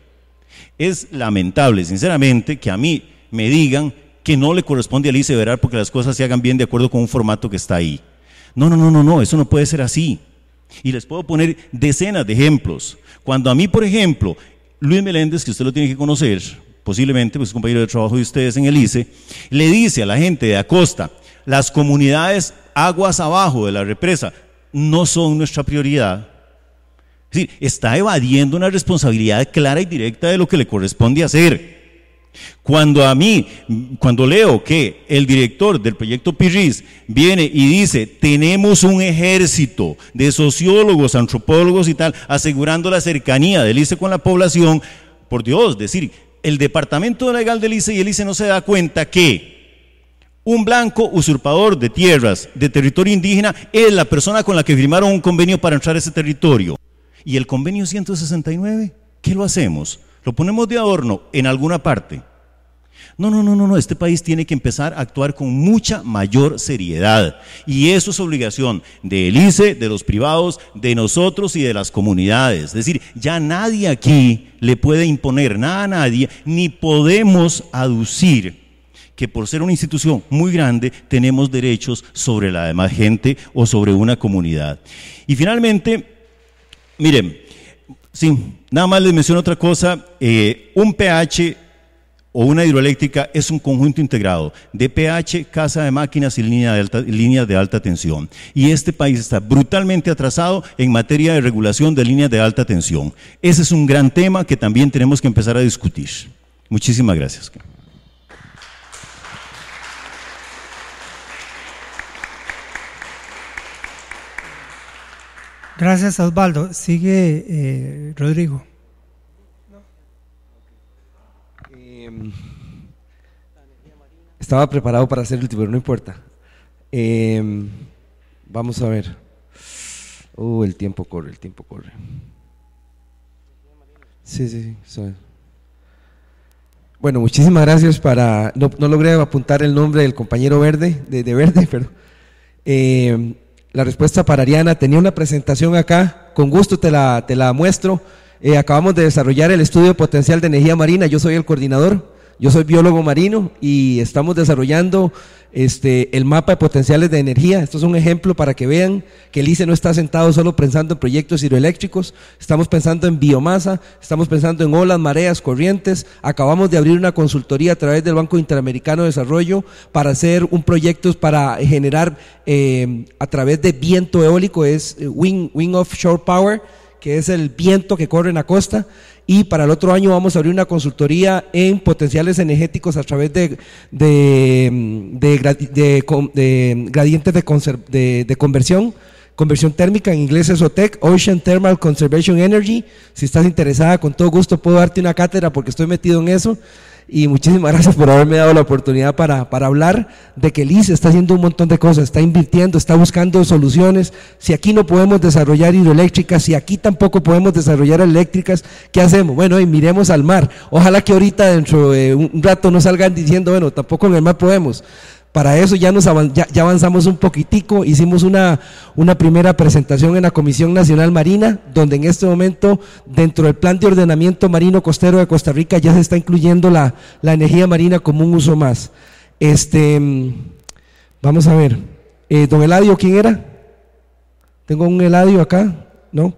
Es lamentable, sinceramente, que a mí me digan que no le corresponde al verar porque las cosas se hagan bien de acuerdo con un formato que está ahí. No, no, no, no, no, eso no puede ser así. Y les puedo poner decenas de ejemplos. Cuando a mí, por ejemplo, Luis Meléndez, que usted lo tiene que conocer, posiblemente, pues compañero de trabajo de ustedes en el ICE, le dice a la gente de Acosta, las comunidades aguas abajo de la represa no son nuestra prioridad, es decir, está evadiendo una responsabilidad clara y directa de lo que le corresponde hacer. Cuando a mí, cuando leo que el director del proyecto PIRIS viene y dice, tenemos un ejército de sociólogos, antropólogos y tal, asegurando la cercanía del ICE con la población, por Dios, decir, el departamento legal del ICE y el ICE no se da cuenta que un blanco usurpador de tierras, de territorio indígena, es la persona con la que firmaron un convenio para entrar a ese territorio. ¿Y el convenio 169? ¿Qué lo hacemos? ¿Lo ponemos de adorno en alguna parte? No, no, no, no, no. Este país tiene que empezar a actuar con mucha mayor seriedad. Y eso es obligación de ICE, de los privados, de nosotros y de las comunidades. Es decir, ya nadie aquí le puede imponer nada a nadie, ni podemos aducir que por ser una institución muy grande tenemos derechos sobre la demás gente o sobre una comunidad. Y finalmente, Miren, sí, nada más les menciono otra cosa. Eh, un pH o una hidroeléctrica es un conjunto integrado de pH, casa de máquinas y línea de alta, líneas de alta tensión. Y este país está brutalmente atrasado en materia de regulación de líneas de alta tensión. Ese es un gran tema que también tenemos que empezar a discutir. Muchísimas gracias. Gracias, Osvaldo. Sigue eh, Rodrigo. estaba preparado para hacer el tiburón, no importa. Em, vamos a ver. Uh, el tiempo corre, el tiempo corre. Sí, sí, sí. Bueno, muchísimas gracias para. No, logré apuntar el nombre del compañero verde, de, de verde, pero la respuesta para Ariana. Tenía una presentación acá, con gusto te la, te la muestro. Eh, acabamos de desarrollar el estudio potencial de energía marina, yo soy el coordinador. Yo soy biólogo marino y estamos desarrollando este, el mapa de potenciales de energía. Esto es un ejemplo para que vean que el ICE no está sentado solo pensando en proyectos hidroeléctricos, estamos pensando en biomasa, estamos pensando en olas, mareas, corrientes. Acabamos de abrir una consultoría a través del Banco Interamericano de Desarrollo para hacer un proyecto para generar eh, a través de viento eólico, es eh, Wind wing Offshore Power que es el viento que corre en la costa, y para el otro año vamos a abrir una consultoría en potenciales energéticos a través de, de, mm, de, de gradientes de, conversión. Conversión térmica, en inglés es e Ocean Thermal Conservation Energy. Si estás interesada, con todo gusto puedo darte una cátedra porque estoy metido en eso y muchísimas gracias por haberme dado la oportunidad para, para hablar de que Lice está haciendo un montón de cosas, está invirtiendo, está buscando soluciones. Si aquí no podemos desarrollar hidroeléctricas, si aquí tampoco podemos desarrollar eléctricas, ¿qué hacemos? Bueno, y miremos al mar. Ojalá que ahorita dentro de un rato no salgan diciendo, bueno, tampoco en el mar podemos. Para eso ya, nos avanzamos un poquitico, hicimos una, primera presentación en la Comisión Nacional Marina, donde en este momento, dentro del plan de ordenamiento marino costero de Costa Rica, ya se está incluyendo la, energía marina como un uso más. Este, mm, vamos a ver, eh, don Eladio, ¿quién era? Tengo un Eladio acá, ¿no?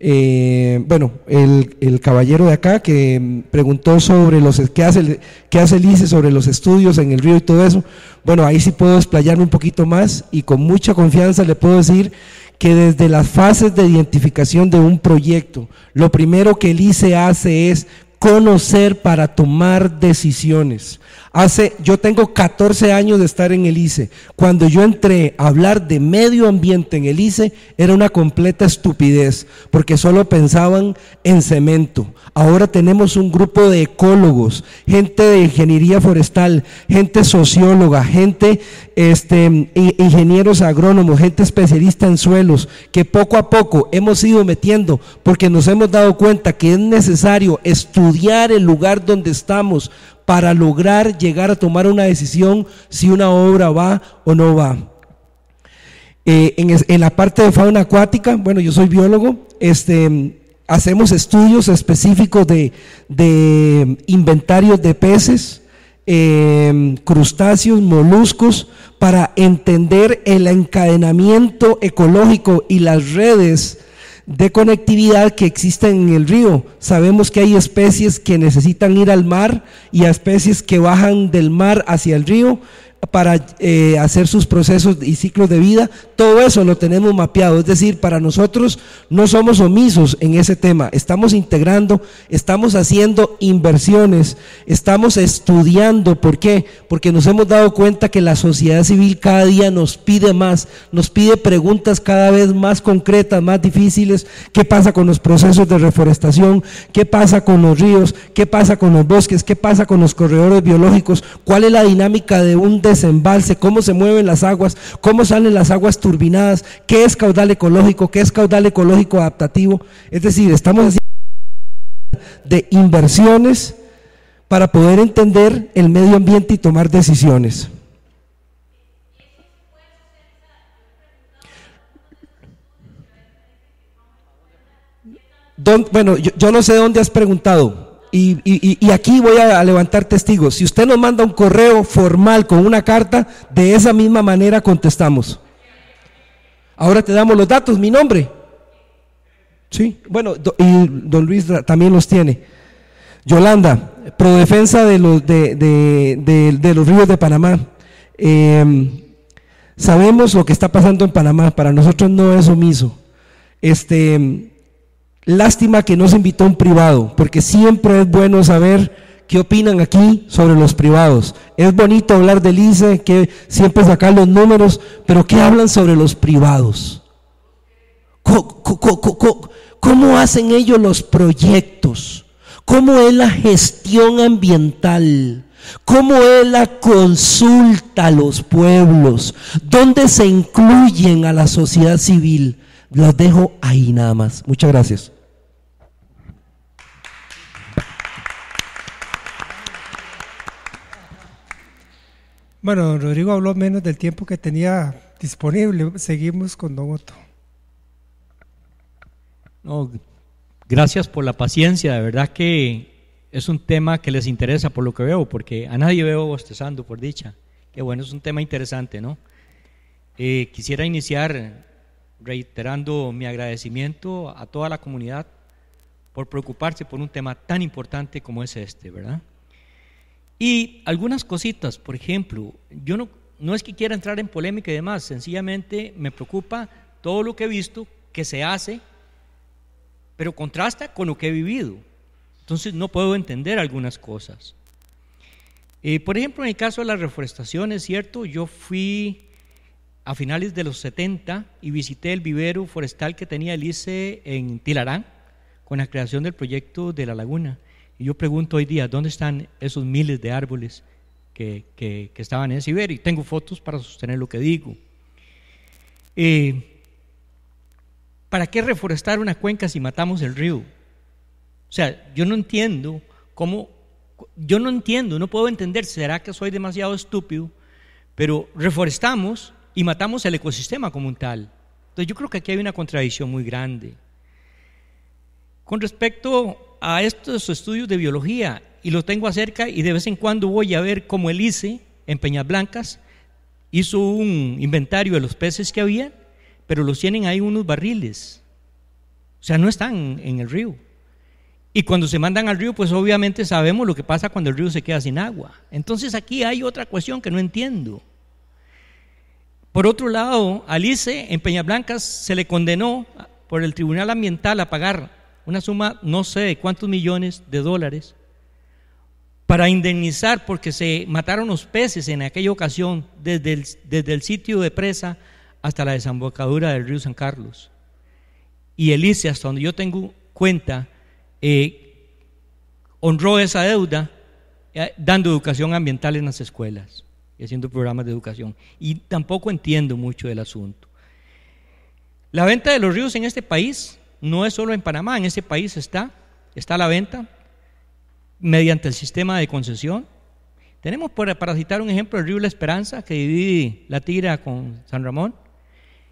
Eh, bueno, el, caballero de acá que preguntó sobre los qué hace, qué hace el ICE sobre los estudios en el río y todo eso. Bueno, ahí sí puedo explayarme un poquito más y con mucha confianza le puedo decir que desde las fases de identificación de un proyecto, lo primero que el ICE hace es conocer para tomar decisiones. Hace, yo tengo 14 años de estar en el ICE. Cuando yo entré a hablar de medio ambiente en el ICE, era una completa estupidez, porque solo pensaban en cemento. Ahora tenemos un grupo de ecólogos, gente de ingeniería forestal, gente socióloga, gente, este, ingenieros agrónomos, gente especialista en suelos, que poco a poco hemos ido metiendo, porque nos hemos dado cuenta que es necesario estudiar el lugar donde estamos para lograr llegar a tomar una decisión si una obra va o no va. Eh, en, la parte de fauna acuática, bueno, yo soy biólogo, este, hacemos estudios específicos de, inventarios de peces, eh, crustáceos, moluscos, para entender el encadenamiento ecológico y las redes de conectividad que existe en el río. Sabemos que hay especies que necesitan ir al mar y a especies que bajan del mar hacia el río para eh, hacer sus procesos y ciclos de vida, todo eso lo tenemos mapeado. Es decir, para nosotros no somos omisos en ese tema, estamos integrando, estamos haciendo inversiones, estamos estudiando. ¿Por qué? Porque nos hemos dado cuenta que la sociedad civil cada día nos pide más, nos pide preguntas cada vez más concretas, más difíciles. ¿Qué pasa con los procesos de reforestación? ¿Qué pasa con los ríos? ¿Qué pasa con los bosques? ¿Qué pasa con los corredores biológicos? ¿Cuál es la dinámica de un este desembalse, cómo se mueven las aguas, cómo salen las aguas turbinadas, qué es caudal ecológico, qué es caudal ecológico adaptativo. Es decir, estamos haciendo de inversiones para poder entender el medio ambiente y tomar decisiones. Don, bueno, yo, no sé dónde has preguntado. Y, aquí voy a, levantar testigos. Si usted nos manda un correo formal con una carta, de esa misma manera contestamos. Ahora te damos los datos, mi nombre. Sí, bueno, y don Luis también los tiene. Yolanda, Prodefensa de los, de, los ríos de Panamá. Em, sabemos lo que está pasando en Panamá, para nosotros no es omiso. Este Lástima que no se invitó un privado, porque siempre es bueno saber qué opinan aquí sobre los privados. Es bonito hablar del ICE, que siempre sacar los números, pero ¿qué hablan sobre los privados? cómo hacen ellos los proyectos? ¿Cómo es la gestión ambiental? ¿Cómo es la consulta a los pueblos? ¿Dónde se incluyen a la sociedad civil? Los dejo ahí nada más. Muchas gracias. Bueno, don Rodrigo habló menos del tiempo que tenía disponible. Seguimos con don Otto. No, gracias por la paciencia. De verdad que es un tema que les interesa por lo que veo, porque a nadie veo bostezando, por dicha. Que bueno, es un tema interesante, ¿no? Eh, quisiera iniciar reiterando mi agradecimiento a toda la comunidad por preocuparse por un tema tan importante como es este, ¿verdad? Y algunas cositas, por ejemplo, yo no, no es que quiera entrar en polémica y demás, sencillamente me preocupa todo lo que he visto que se hace, pero contrasta con lo que he vivido. Entonces no puedo entender algunas cosas. Eh, por ejemplo, en el caso de la reforestación, es cierto, yo fui a finales de los 70 y visité el vivero forestal que tenía Elise en Tilarán con la creación del proyecto de la laguna. Y yo pregunto hoy día, ¿dónde están esos miles de árboles que, estaban en Siberia? Y tengo fotos para sostener lo que digo. Eh, ¿Para qué reforestar una cuenca si matamos el río? O sea, yo no entiendo cómo, yo no entiendo, no puedo entender, será que soy demasiado estúpido, pero reforestamos y matamos el ecosistema como un tal. Entonces yo creo que aquí hay una contradicción muy grande. Con respecto a estos estudios de biología y los tengo acerca y de vez en cuando voy a ver cómo el ICE en Peñas Blancas hizo un inventario de los peces que había, pero los tienen ahí unos barriles. O sea, no están en el río. Y cuando se mandan al río, pues obviamente sabemos lo que pasa cuando el río se queda sin agua. Entonces aquí hay otra cuestión que no entiendo. Por otro lado, ICE, en Peñas Blancas se le condenó por el Tribunal Ambiental a pagar una suma no sé de cuántos millones de dólares para indemnizar porque se mataron los peces en aquella ocasión desde el, desde el sitio de presa hasta la desembocadura del río San Carlos. Y Elise, hasta donde yo tengo cuenta, eh, honró esa deuda eh, dando educación ambiental en las escuelas y haciendo programas de educación. Y tampoco entiendo mucho del asunto. La venta de los ríos en este país no es solo en Panamá, en ese país está, está a la venta mediante el sistema de concesión. Tenemos, para citar un ejemplo, el río La Esperanza, que divide la tira con San Ramón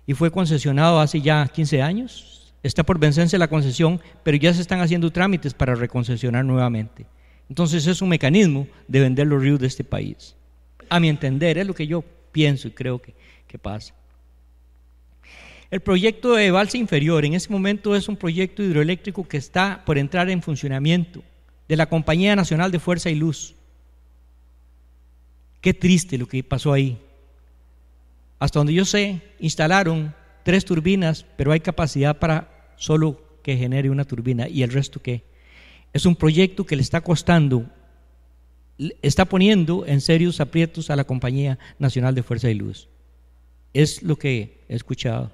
y fue concesionado hace ya 15 años. Está por vencerse la concesión, pero ya se están haciendo trámites para reconcesionar nuevamente. Entonces es un mecanismo de vender los ríos de este país. A mi entender, es lo que yo pienso y creo que pasa. El proyecto de Balsa Inferior en ese momento es un proyecto hidroeléctrico que está por entrar en funcionamiento de la Compañía Nacional de Fuerza y Luz. Qué triste lo que pasó ahí. Hasta donde yo sé, instalaron tres turbinas, pero hay capacidad para solo que genere una turbina y el resto qué. Es un proyecto que le está costando, está poniendo en serios aprietos a la Compañía Nacional de Fuerza y Luz. Es lo que he escuchado.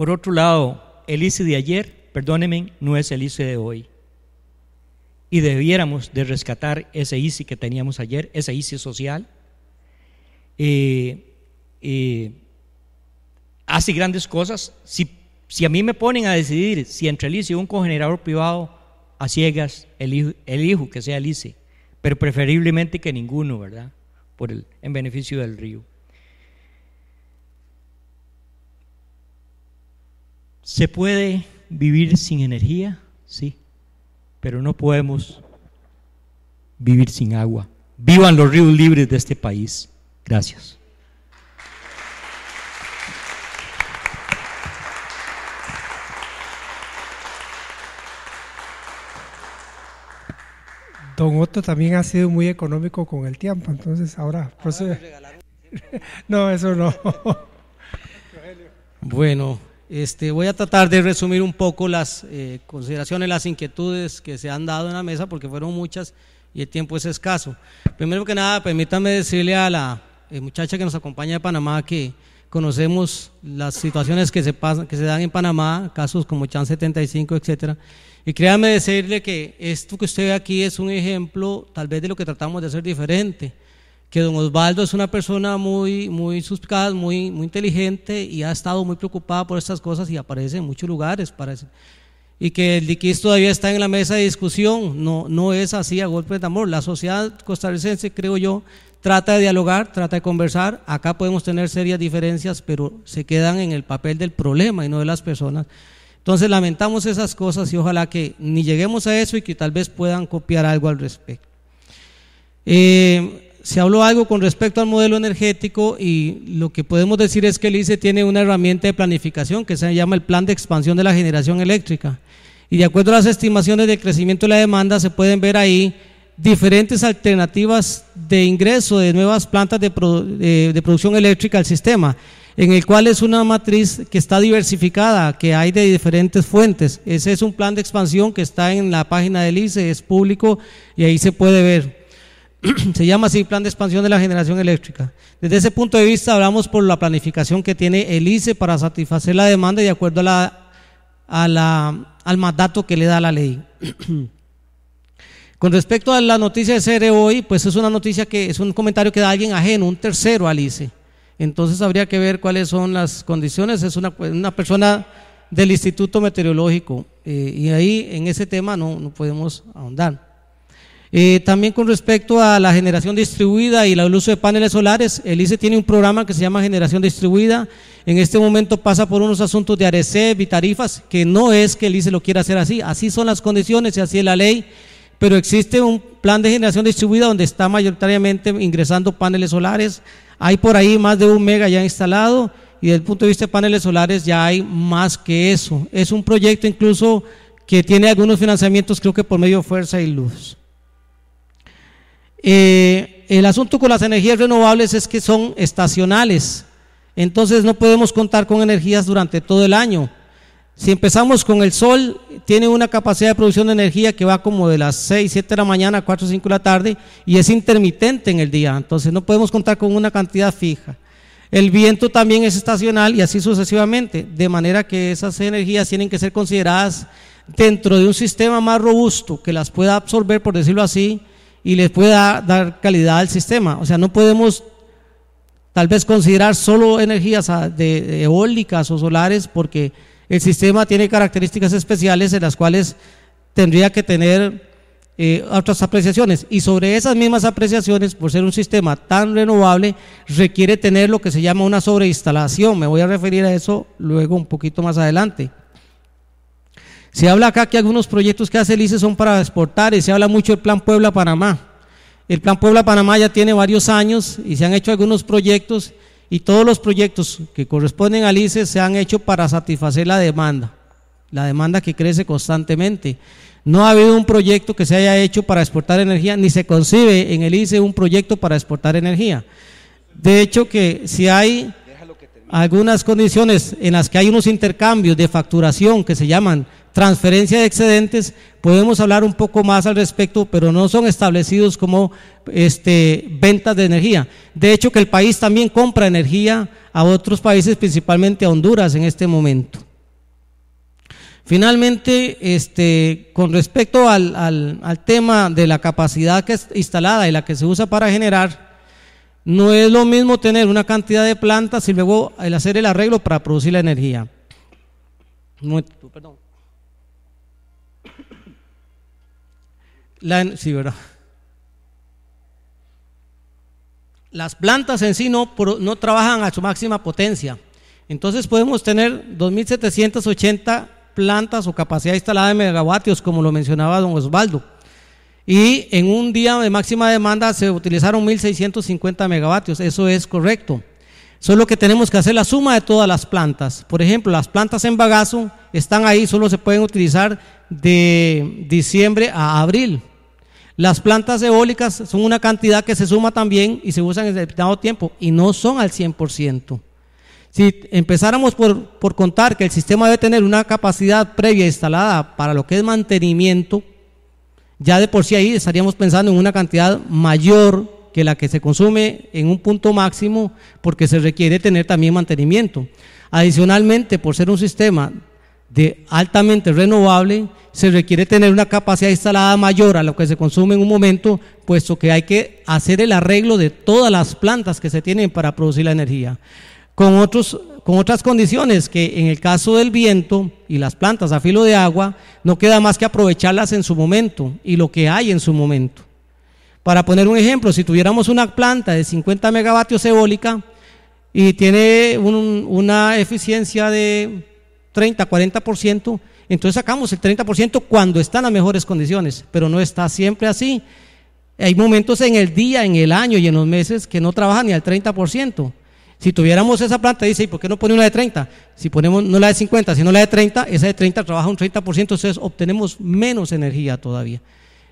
Por otro lado, el ICI e de ayer, perdónenme, no es el ICI e de hoy. Y debiéramos de rescatar ese ICI e que teníamos ayer, ese ICI social. Eh, eh, hace grandes cosas. Si, si, a mí me ponen a decidir si entre el ICI y un cogenerador privado, a ciegas, el hijo que sea el pero preferiblemente que ninguno, ¿verdad? Por el, en beneficio del río. ¿Se puede vivir sin energía? Sí, pero no podemos vivir sin agua. Vivan los ríos libres de este país. Gracias. Don Otto también ha sido muy económico con el tiempo, entonces ahora, procede. Pues, no, eso no. bueno, este, voy a tratar de resumir un poco las eh, consideraciones, las inquietudes que se han dado en la mesa, porque fueron muchas y el tiempo es escaso. Primero que nada, permítame decirle a la eh, muchacha que nos acompaña de Panamá que conocemos las situaciones que se, pasan, que se dan en Panamá, casos como Chan 75, etcétera. Y créame decirle que esto que usted ve aquí es un ejemplo tal vez de lo que tratamos de hacer diferente que don Osvaldo es una persona muy, muy suspicaz, muy, muy inteligente y ha estado muy preocupada por estas cosas y aparece en muchos lugares. Y que el diquis todavía está en la mesa de discusión, no, no es así a golpe de amor. La sociedad costarricense, creo yo, trata de dialogar, trata de conversar. Acá podemos tener serias diferencias, pero se quedan en el papel del problema y no de las personas. Entonces lamentamos esas cosas y ojalá que ni lleguemos a eso y que tal vez puedan copiar algo al respecto. Eh, se habló algo con respecto al modelo energético y lo que podemos decir es que el ICE tiene una herramienta de planificación que se llama el Plan de Expansión de la Generación Eléctrica. Y de acuerdo a las estimaciones de crecimiento de la demanda, se pueden ver ahí diferentes alternativas de ingreso de nuevas plantas de, de producción eléctrica al sistema, en el cual es una matriz que está diversificada, que hay de diferentes fuentes. Ese es un plan de expansión que está en la página del ICE, es público y ahí se puede ver. se llama así Plan de Expansión de la Generación Eléctrica. Desde ese punto de vista hablamos por la planificación que tiene el ICE para satisfacer la demanda de acuerdo a la, al mandato que le da la ley. Con respecto a la noticia de CR e hoy, pues es una noticia que es un comentario que da alguien ajeno, un tercero al ICE. Entonces habría que ver cuáles son las condiciones. Es una, persona del Instituto Meteorológico eh, y ahí en ese tema no, no podemos ahondar. Eh, también con respecto a la generación distribuida y el uso de paneles solares, el ICE tiene un programa que se llama Generación Distribuida. En este momento pasa por unos asuntos de ARECEP y tarifas, que no es que el ICE lo quiera hacer así, así son las condiciones y así es la ley, pero existe un plan de generación distribuida donde está mayoritariamente ingresando paneles solares. Hay por ahí más de un mega ya instalado y desde el punto de vista de paneles solares ya hay más que eso. Es un proyecto incluso que tiene algunos financiamientos, creo que por medio de fuerza y luz. Eh, el asunto con las energías renovables es que son estacionales, entonces no podemos contar con energías durante todo el año. Si empezamos con el sol, tiene una capacidad de producción de energía que va como de las 6, 7 de la mañana a 4, 5 de la tarde y es intermitente en el día, entonces no podemos contar con una cantidad fija. El viento también es estacional y así sucesivamente, de manera que esas energías tienen que ser consideradas dentro de un sistema más robusto que las pueda absorber, por decirlo así, y les pueda dar calidad al sistema. O sea, no podemos tal vez considerar solo energías ah, eólicas o solares porque el sistema tiene características especiales en las cuales tendría que tener eh, otras apreciaciones. Y sobre esas mismas apreciaciones, por ser un sistema tan renovable, requiere tener lo que se llama una sobreinstalación. Me voy a referir a eso luego un poquito más adelante. Se habla acá que algunos proyectos que hace el ICE son para exportar y se habla mucho del Plan Puebla-Panamá. El Plan Puebla-Panamá ya tiene varios años y se han hecho algunos proyectos y todos los proyectos que corresponden al ICE se han hecho para satisfacer la demanda, la demanda que crece constantemente. No ha habido un proyecto que se haya hecho para exportar energía, ni se concibe en el ICE un proyecto para exportar energía. De hecho, que si hay algunas condiciones en las que hay unos intercambios de facturación que se llaman transferencia de excedentes, podemos hablar un poco más al respecto, pero no son establecidos como este, ventas de energía. De hecho, que el país también compra energía a otros países, principalmente a Honduras en este momento. Finalmente, este, con respecto al, al, al tema de la capacidad que es instalada y la que se usa para generar, no es lo mismo tener una cantidad de plantas y luego el hacer el arreglo para producir la energía. Las plantas en sí no, no trabajan a su máxima potencia. Entonces podemos tener 2.780 plantas o capacidad instalada de megavatios, como lo mencionaba don Osvaldo y en un día de máxima demanda se utilizaron 1.650 megavatios, eso es correcto. Solo que tenemos que hacer la suma de todas las plantas. Por ejemplo, las plantas en bagazo están ahí, solo se pueden utilizar de diciembre a abril. Las plantas eólicas son una cantidad que se suma también y se usan en determinado tiempo y no son al 100%. Si empezáramos por, por contar que el sistema debe tener una capacidad previa instalada para lo que es mantenimiento, ya de por sí ahí estaríamos pensando en una cantidad mayor que la que se consume en un punto máximo porque se requiere tener también mantenimiento. Adicionalmente, por ser un sistema de altamente renovable, se requiere tener una capacidad instalada mayor a lo que se consume en un momento, puesto que hay que hacer el arreglo de todas las plantas que se tienen para producir la energía. Con otros con otras condiciones que en el caso del viento y las plantas a filo de agua, no queda más que aprovecharlas en su momento y lo que hay en su momento. Para poner un ejemplo, si tuviéramos una planta de 50 megavatios eólica y tiene una eficiencia de 30, 40%, entonces sacamos el 30% cuando están las mejores condiciones, pero no está siempre así. Hay momentos en el día, en el año y en los meses que no trabajan ni al 30%. Si tuviéramos esa planta, dice, ¿y por qué no pone una de 30? Si ponemos no la de 50, sino la de 30, esa de 30 trabaja un 30%, entonces obtenemos menos energía todavía.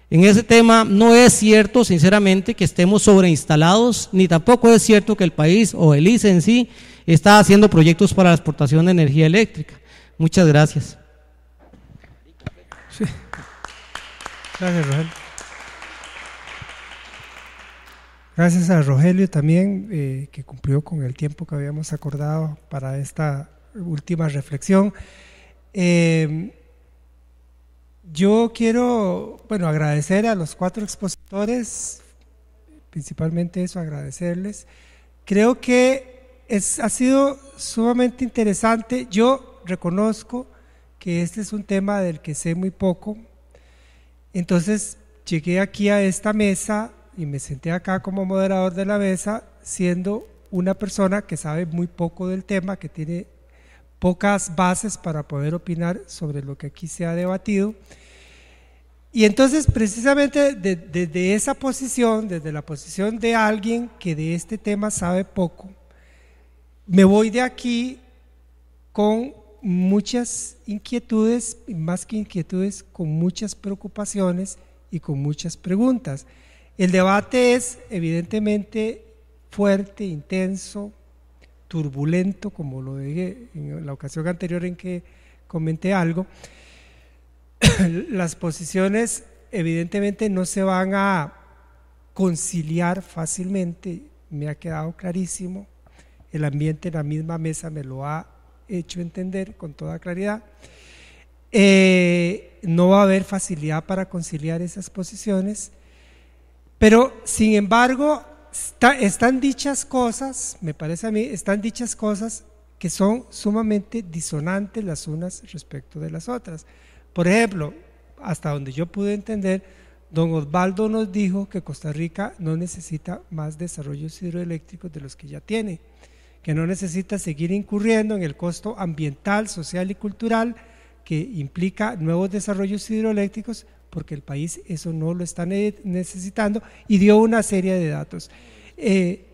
En ese tema no es cierto, sinceramente, que estemos sobreinstalados, ni tampoco es cierto que el país o el ICE en sí está haciendo proyectos para la exportación de energía eléctrica. Muchas gracias. Gracias, Gracias a Rogelio también, eh, que cumplió con el tiempo que habíamos acordado para esta última reflexión. Em, yo quiero, bueno, agradecer a los cuatro expositores, principalmente eso, agradecerles. Creo que es, ha sido sumamente interesante. Yo reconozco que este es un tema del que sé muy poco. Entonces, llegué aquí a esta mesa y me senté acá como moderador de la mesa, siendo una persona que sabe muy poco del tema, que tiene pocas bases para poder opinar sobre lo que aquí se ha debatido. Y entonces, precisamente desde esa posición, desde la posición de alguien que de este tema sabe poco, me voy de aquí con muchas inquietudes, más que inquietudes, con muchas preocupaciones y con muchas preguntas. El debate es evidentemente fuerte, intenso, turbulento, como lo dije en la ocasión anterior en que comenté algo. Las posiciones evidentemente no se van a conciliar fácilmente, me ha quedado clarísimo. El ambiente en la misma mesa me lo ha hecho entender con toda claridad. Eh, no va a haber facilidad para conciliar esas posiciones pero, sin embargo, están dichas cosas, me parece a mí, están dichas cosas que son sumamente disonantes las unas respecto de las otras. Por ejemplo, hasta donde yo pude entender, don Osvaldo nos dijo que Costa Rica no necesita más desarrollos hidroeléctricos de los que ya tiene, que no necesita seguir incurriendo en el costo ambiental, social y cultural que implica nuevos desarrollos hidroeléctricos porque el país eso no lo está necesitando, y dio una serie de datos. Eh,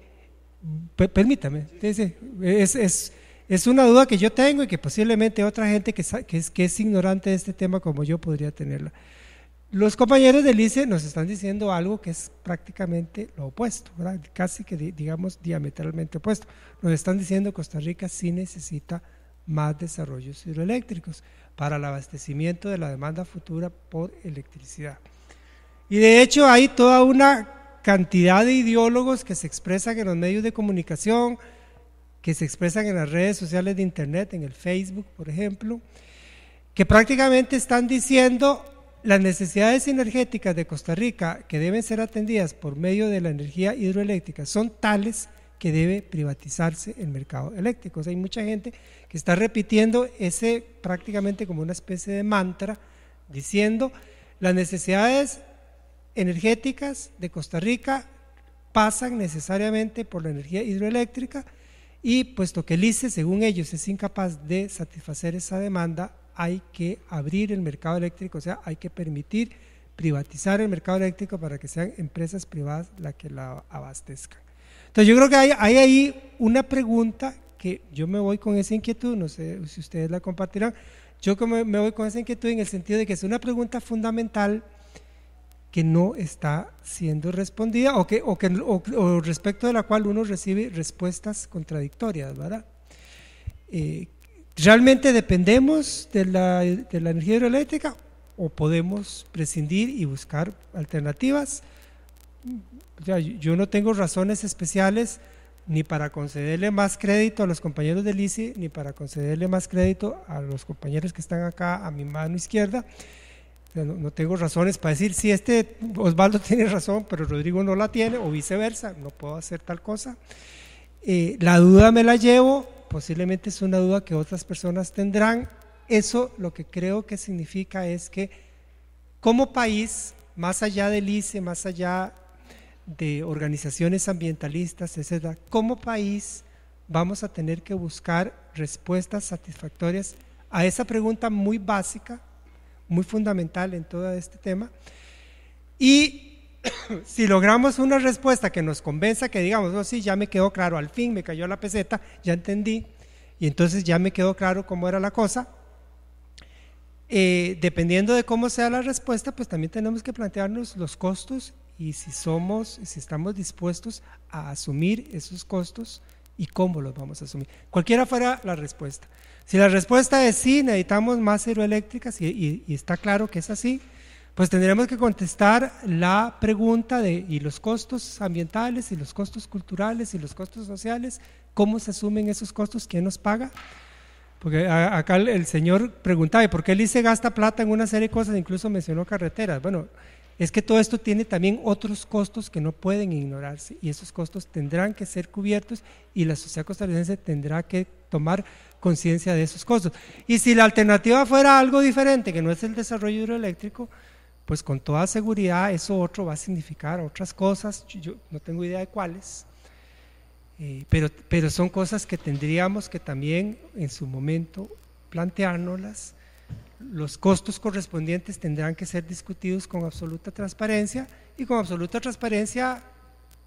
permítame, es, una duda que yo tengo y que posiblemente otra gente que, es, que es ignorante de este tema como yo podría tenerla. Los compañeros del ICE nos están diciendo algo que es prácticamente lo opuesto, casi que digamos diametralmente opuesto. Nos están diciendo que Costa Rica sí necesita más desarrollos hidroeléctricos para el abastecimiento de la demanda futura por electricidad. Y de hecho hay toda una cantidad de ideólogos que se expresan en los medios de comunicación, que se expresan en las redes sociales de Internet, en el Facebook, por ejemplo, que prácticamente están diciendo las necesidades energéticas de Costa Rica que deben ser atendidas por medio de la energía hidroeléctrica son tales que debe privatizarse el mercado eléctrico. O sea, hay mucha gente que está repitiendo ese prácticamente como una especie de mantra, diciendo las necesidades energéticas de Costa Rica pasan necesariamente por la energía hidroeléctrica y puesto que el ICE, según ellos, es incapaz de satisfacer esa demanda, hay que abrir el mercado eléctrico, o sea, hay que permitir privatizar el mercado eléctrico para que sean empresas privadas las que la abastezcan. Entonces yo creo que hay, ahí una pregunta que yo me voy con esa inquietud, no sé si ustedes la compartirán, yo me voy con esa inquietud en el sentido de que es una pregunta fundamental que no está siendo respondida o, que, o, que, respecto de la cual uno recibe respuestas contradictorias, ¿verdad? Eh, ¿Realmente dependemos de la, de la energía hidroeléctrica o podemos prescindir y buscar alternativas? yo no tengo razones especiales ni para concederle más crédito a los compañeros del ICI, ni para concederle más crédito a los compañeros que están acá a mi mano izquierda. No, tengo razones para decir si este Osvaldo tiene razón, pero Rodrigo no la tiene, o viceversa, no puedo hacer tal cosa. Eh, la duda me la llevo, posiblemente es una duda que otras personas tendrán. Eso lo que creo que significa es que como país, más allá del ICE, más allá de organizaciones ambientalistas, etcétera, como país vamos a tener que buscar respuestas satisfactorias a esa pregunta muy básica, muy fundamental en todo este tema. Y si logramos una respuesta que nos convenza, que digamos, oh, sí, ya me quedó claro, al fin me cayó la peseta, ya entendí, y entonces ya me quedó claro cómo era la cosa. Eh, dependiendo de cómo sea la respuesta, pues también tenemos que plantearnos los costos y si somos, si estamos dispuestos a asumir esos costos y cómo los vamos a asumir. Cualquiera fuera la respuesta. Si la respuesta es sí, necesitamos más hidroeléctricas y, y, está claro que es así, pues tendremos que contestar la pregunta de y los costos ambientales y los costos culturales y los costos sociales, ¿cómo se asumen esos costos? ¿Quién nos paga? Porque acá el señor preguntaba, ¿y por qué él dice gasta plata en una serie de cosas? Incluso mencionó carreteras. Bueno, es que todo esto tiene también otros costos que no pueden ignorarse y esos costos tendrán que ser cubiertos y la sociedad costarricense tendrá que tomar conciencia de esos costos. Y si la alternativa fuera algo diferente, que no es el desarrollo hidroeléctrico, pues con toda seguridad eso otro va a significar otras cosas, yo no tengo idea de cuáles, eh, pero, pero son cosas que tendríamos que también en su momento planteárnoslas los costos correspondientes tendrán que ser discutidos con absoluta transparencia y con absoluta transparencia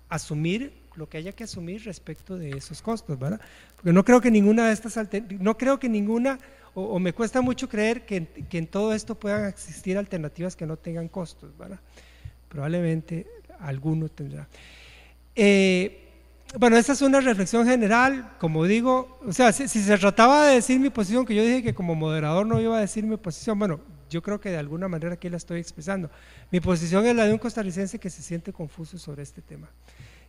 asumir lo que haya que asumir respecto de esos costos, ¿verdad? Porque no creo que ninguna de estas no creo que ninguna o, me cuesta mucho creer que, en todo esto puedan existir alternativas que no tengan costos, ¿verdad? Probablemente alguno tendrá. Eh, bueno, esta es una reflexión general, como digo, o sea, si, se trataba de decir mi posición, que yo dije que como moderador no iba a decir mi posición, bueno, yo creo que de alguna manera aquí la estoy expresando. Mi posición es la de un costarricense que se siente confuso sobre este tema,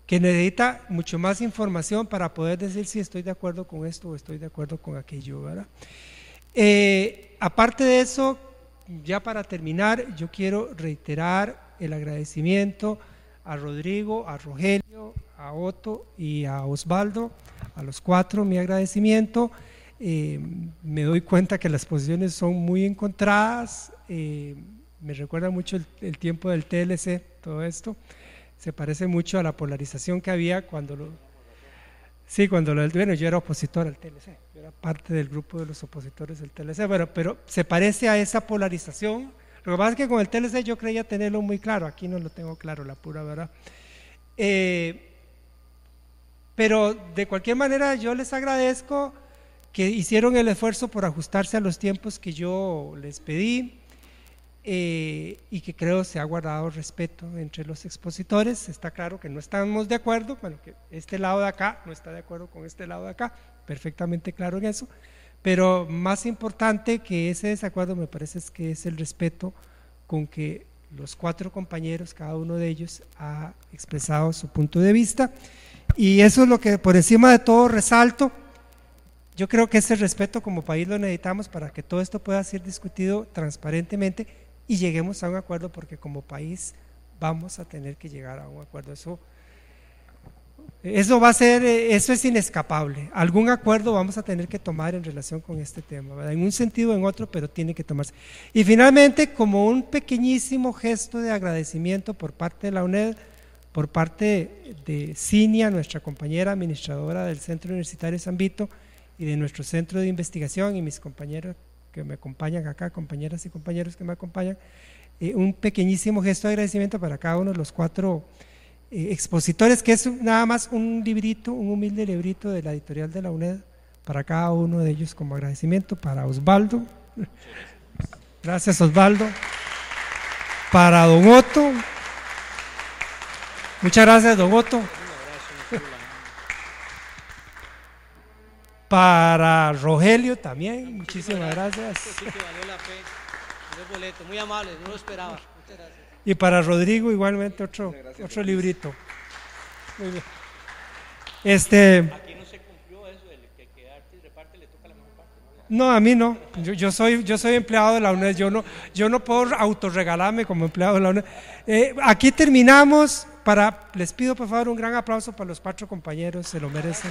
que necesita mucho más información para poder decir si estoy de acuerdo con esto o estoy de acuerdo con aquello, ¿verdad? Eh, aparte de eso, ya para terminar, yo quiero reiterar el agradecimiento a Rodrigo, a Rogelio, a Otto y a Osvaldo, a los cuatro mi agradecimiento. Eh, me doy cuenta que las posiciones son muy encontradas, eh, me recuerda mucho el, tiempo del TLC, todo esto, se parece mucho a la polarización que había cuando lo... Sí, cuando lo bueno, yo era opositor al TLC, yo era parte del grupo de los opositores del TLC, bueno, pero se parece a esa polarización lo que pasa es que con el TLC yo creía tenerlo muy claro, aquí no lo tengo claro, la pura verdad. Eh, pero de cualquier manera yo les agradezco que hicieron el esfuerzo por ajustarse a los tiempos que yo les pedí eh, y que creo se ha guardado respeto entre los expositores. Está claro que no estamos de acuerdo, bueno, que este lado de acá no está de acuerdo con este lado de acá, perfectamente claro en eso. Pero más importante que ese desacuerdo me parece es que es el respeto con que los cuatro compañeros, cada uno de ellos, ha expresado su punto de vista. Y eso es lo que por encima de todo resalto. Yo creo que ese respeto como país lo necesitamos para que todo esto pueda ser discutido transparentemente y lleguemos a un acuerdo porque como país vamos a tener que llegar a un acuerdo. Eso eso va a ser, eh, eso es inescapable. Algún acuerdo vamos a tener que tomar en relación con este tema, en un sentido o en otro, pero tiene que tomarse. Y finalmente, como un pequeñísimo gesto de agradecimiento por parte de la UNED, por parte de Cinia, nuestra compañera administradora del Centro Universitario San Vito y de nuestro Centro de Investigación y mis compañeros que me acompañan acá, compañeras y compañeros que me acompañan, eh, un pequeñísimo gesto de agradecimiento para cada uno de los cuatro eh, expositores, que es nada más un librito, un humilde librito de la editorial de la UNED para cada uno de ellos como agradecimiento, para Osvaldo, gracias Osvaldo, para Don Otto, muchas gracias Don Otto, para Rogelio también, muchísimas gracias. Muy amable, no lo esperaba. Muchas gracias. Y para Rodrigo igualmente otro, otro librito. Este, Aquí no se cumplió eso, el que quedarte y reparte le toca la mejor parte. No, a mí no. Yo, soy, yo soy empleado de la UNED. Yo no, yo no puedo autorregalarme como empleado de la UNED. Eh, aquí terminamos. Para, les pido por favor un gran aplauso para los cuatro compañeros. Se lo merecen.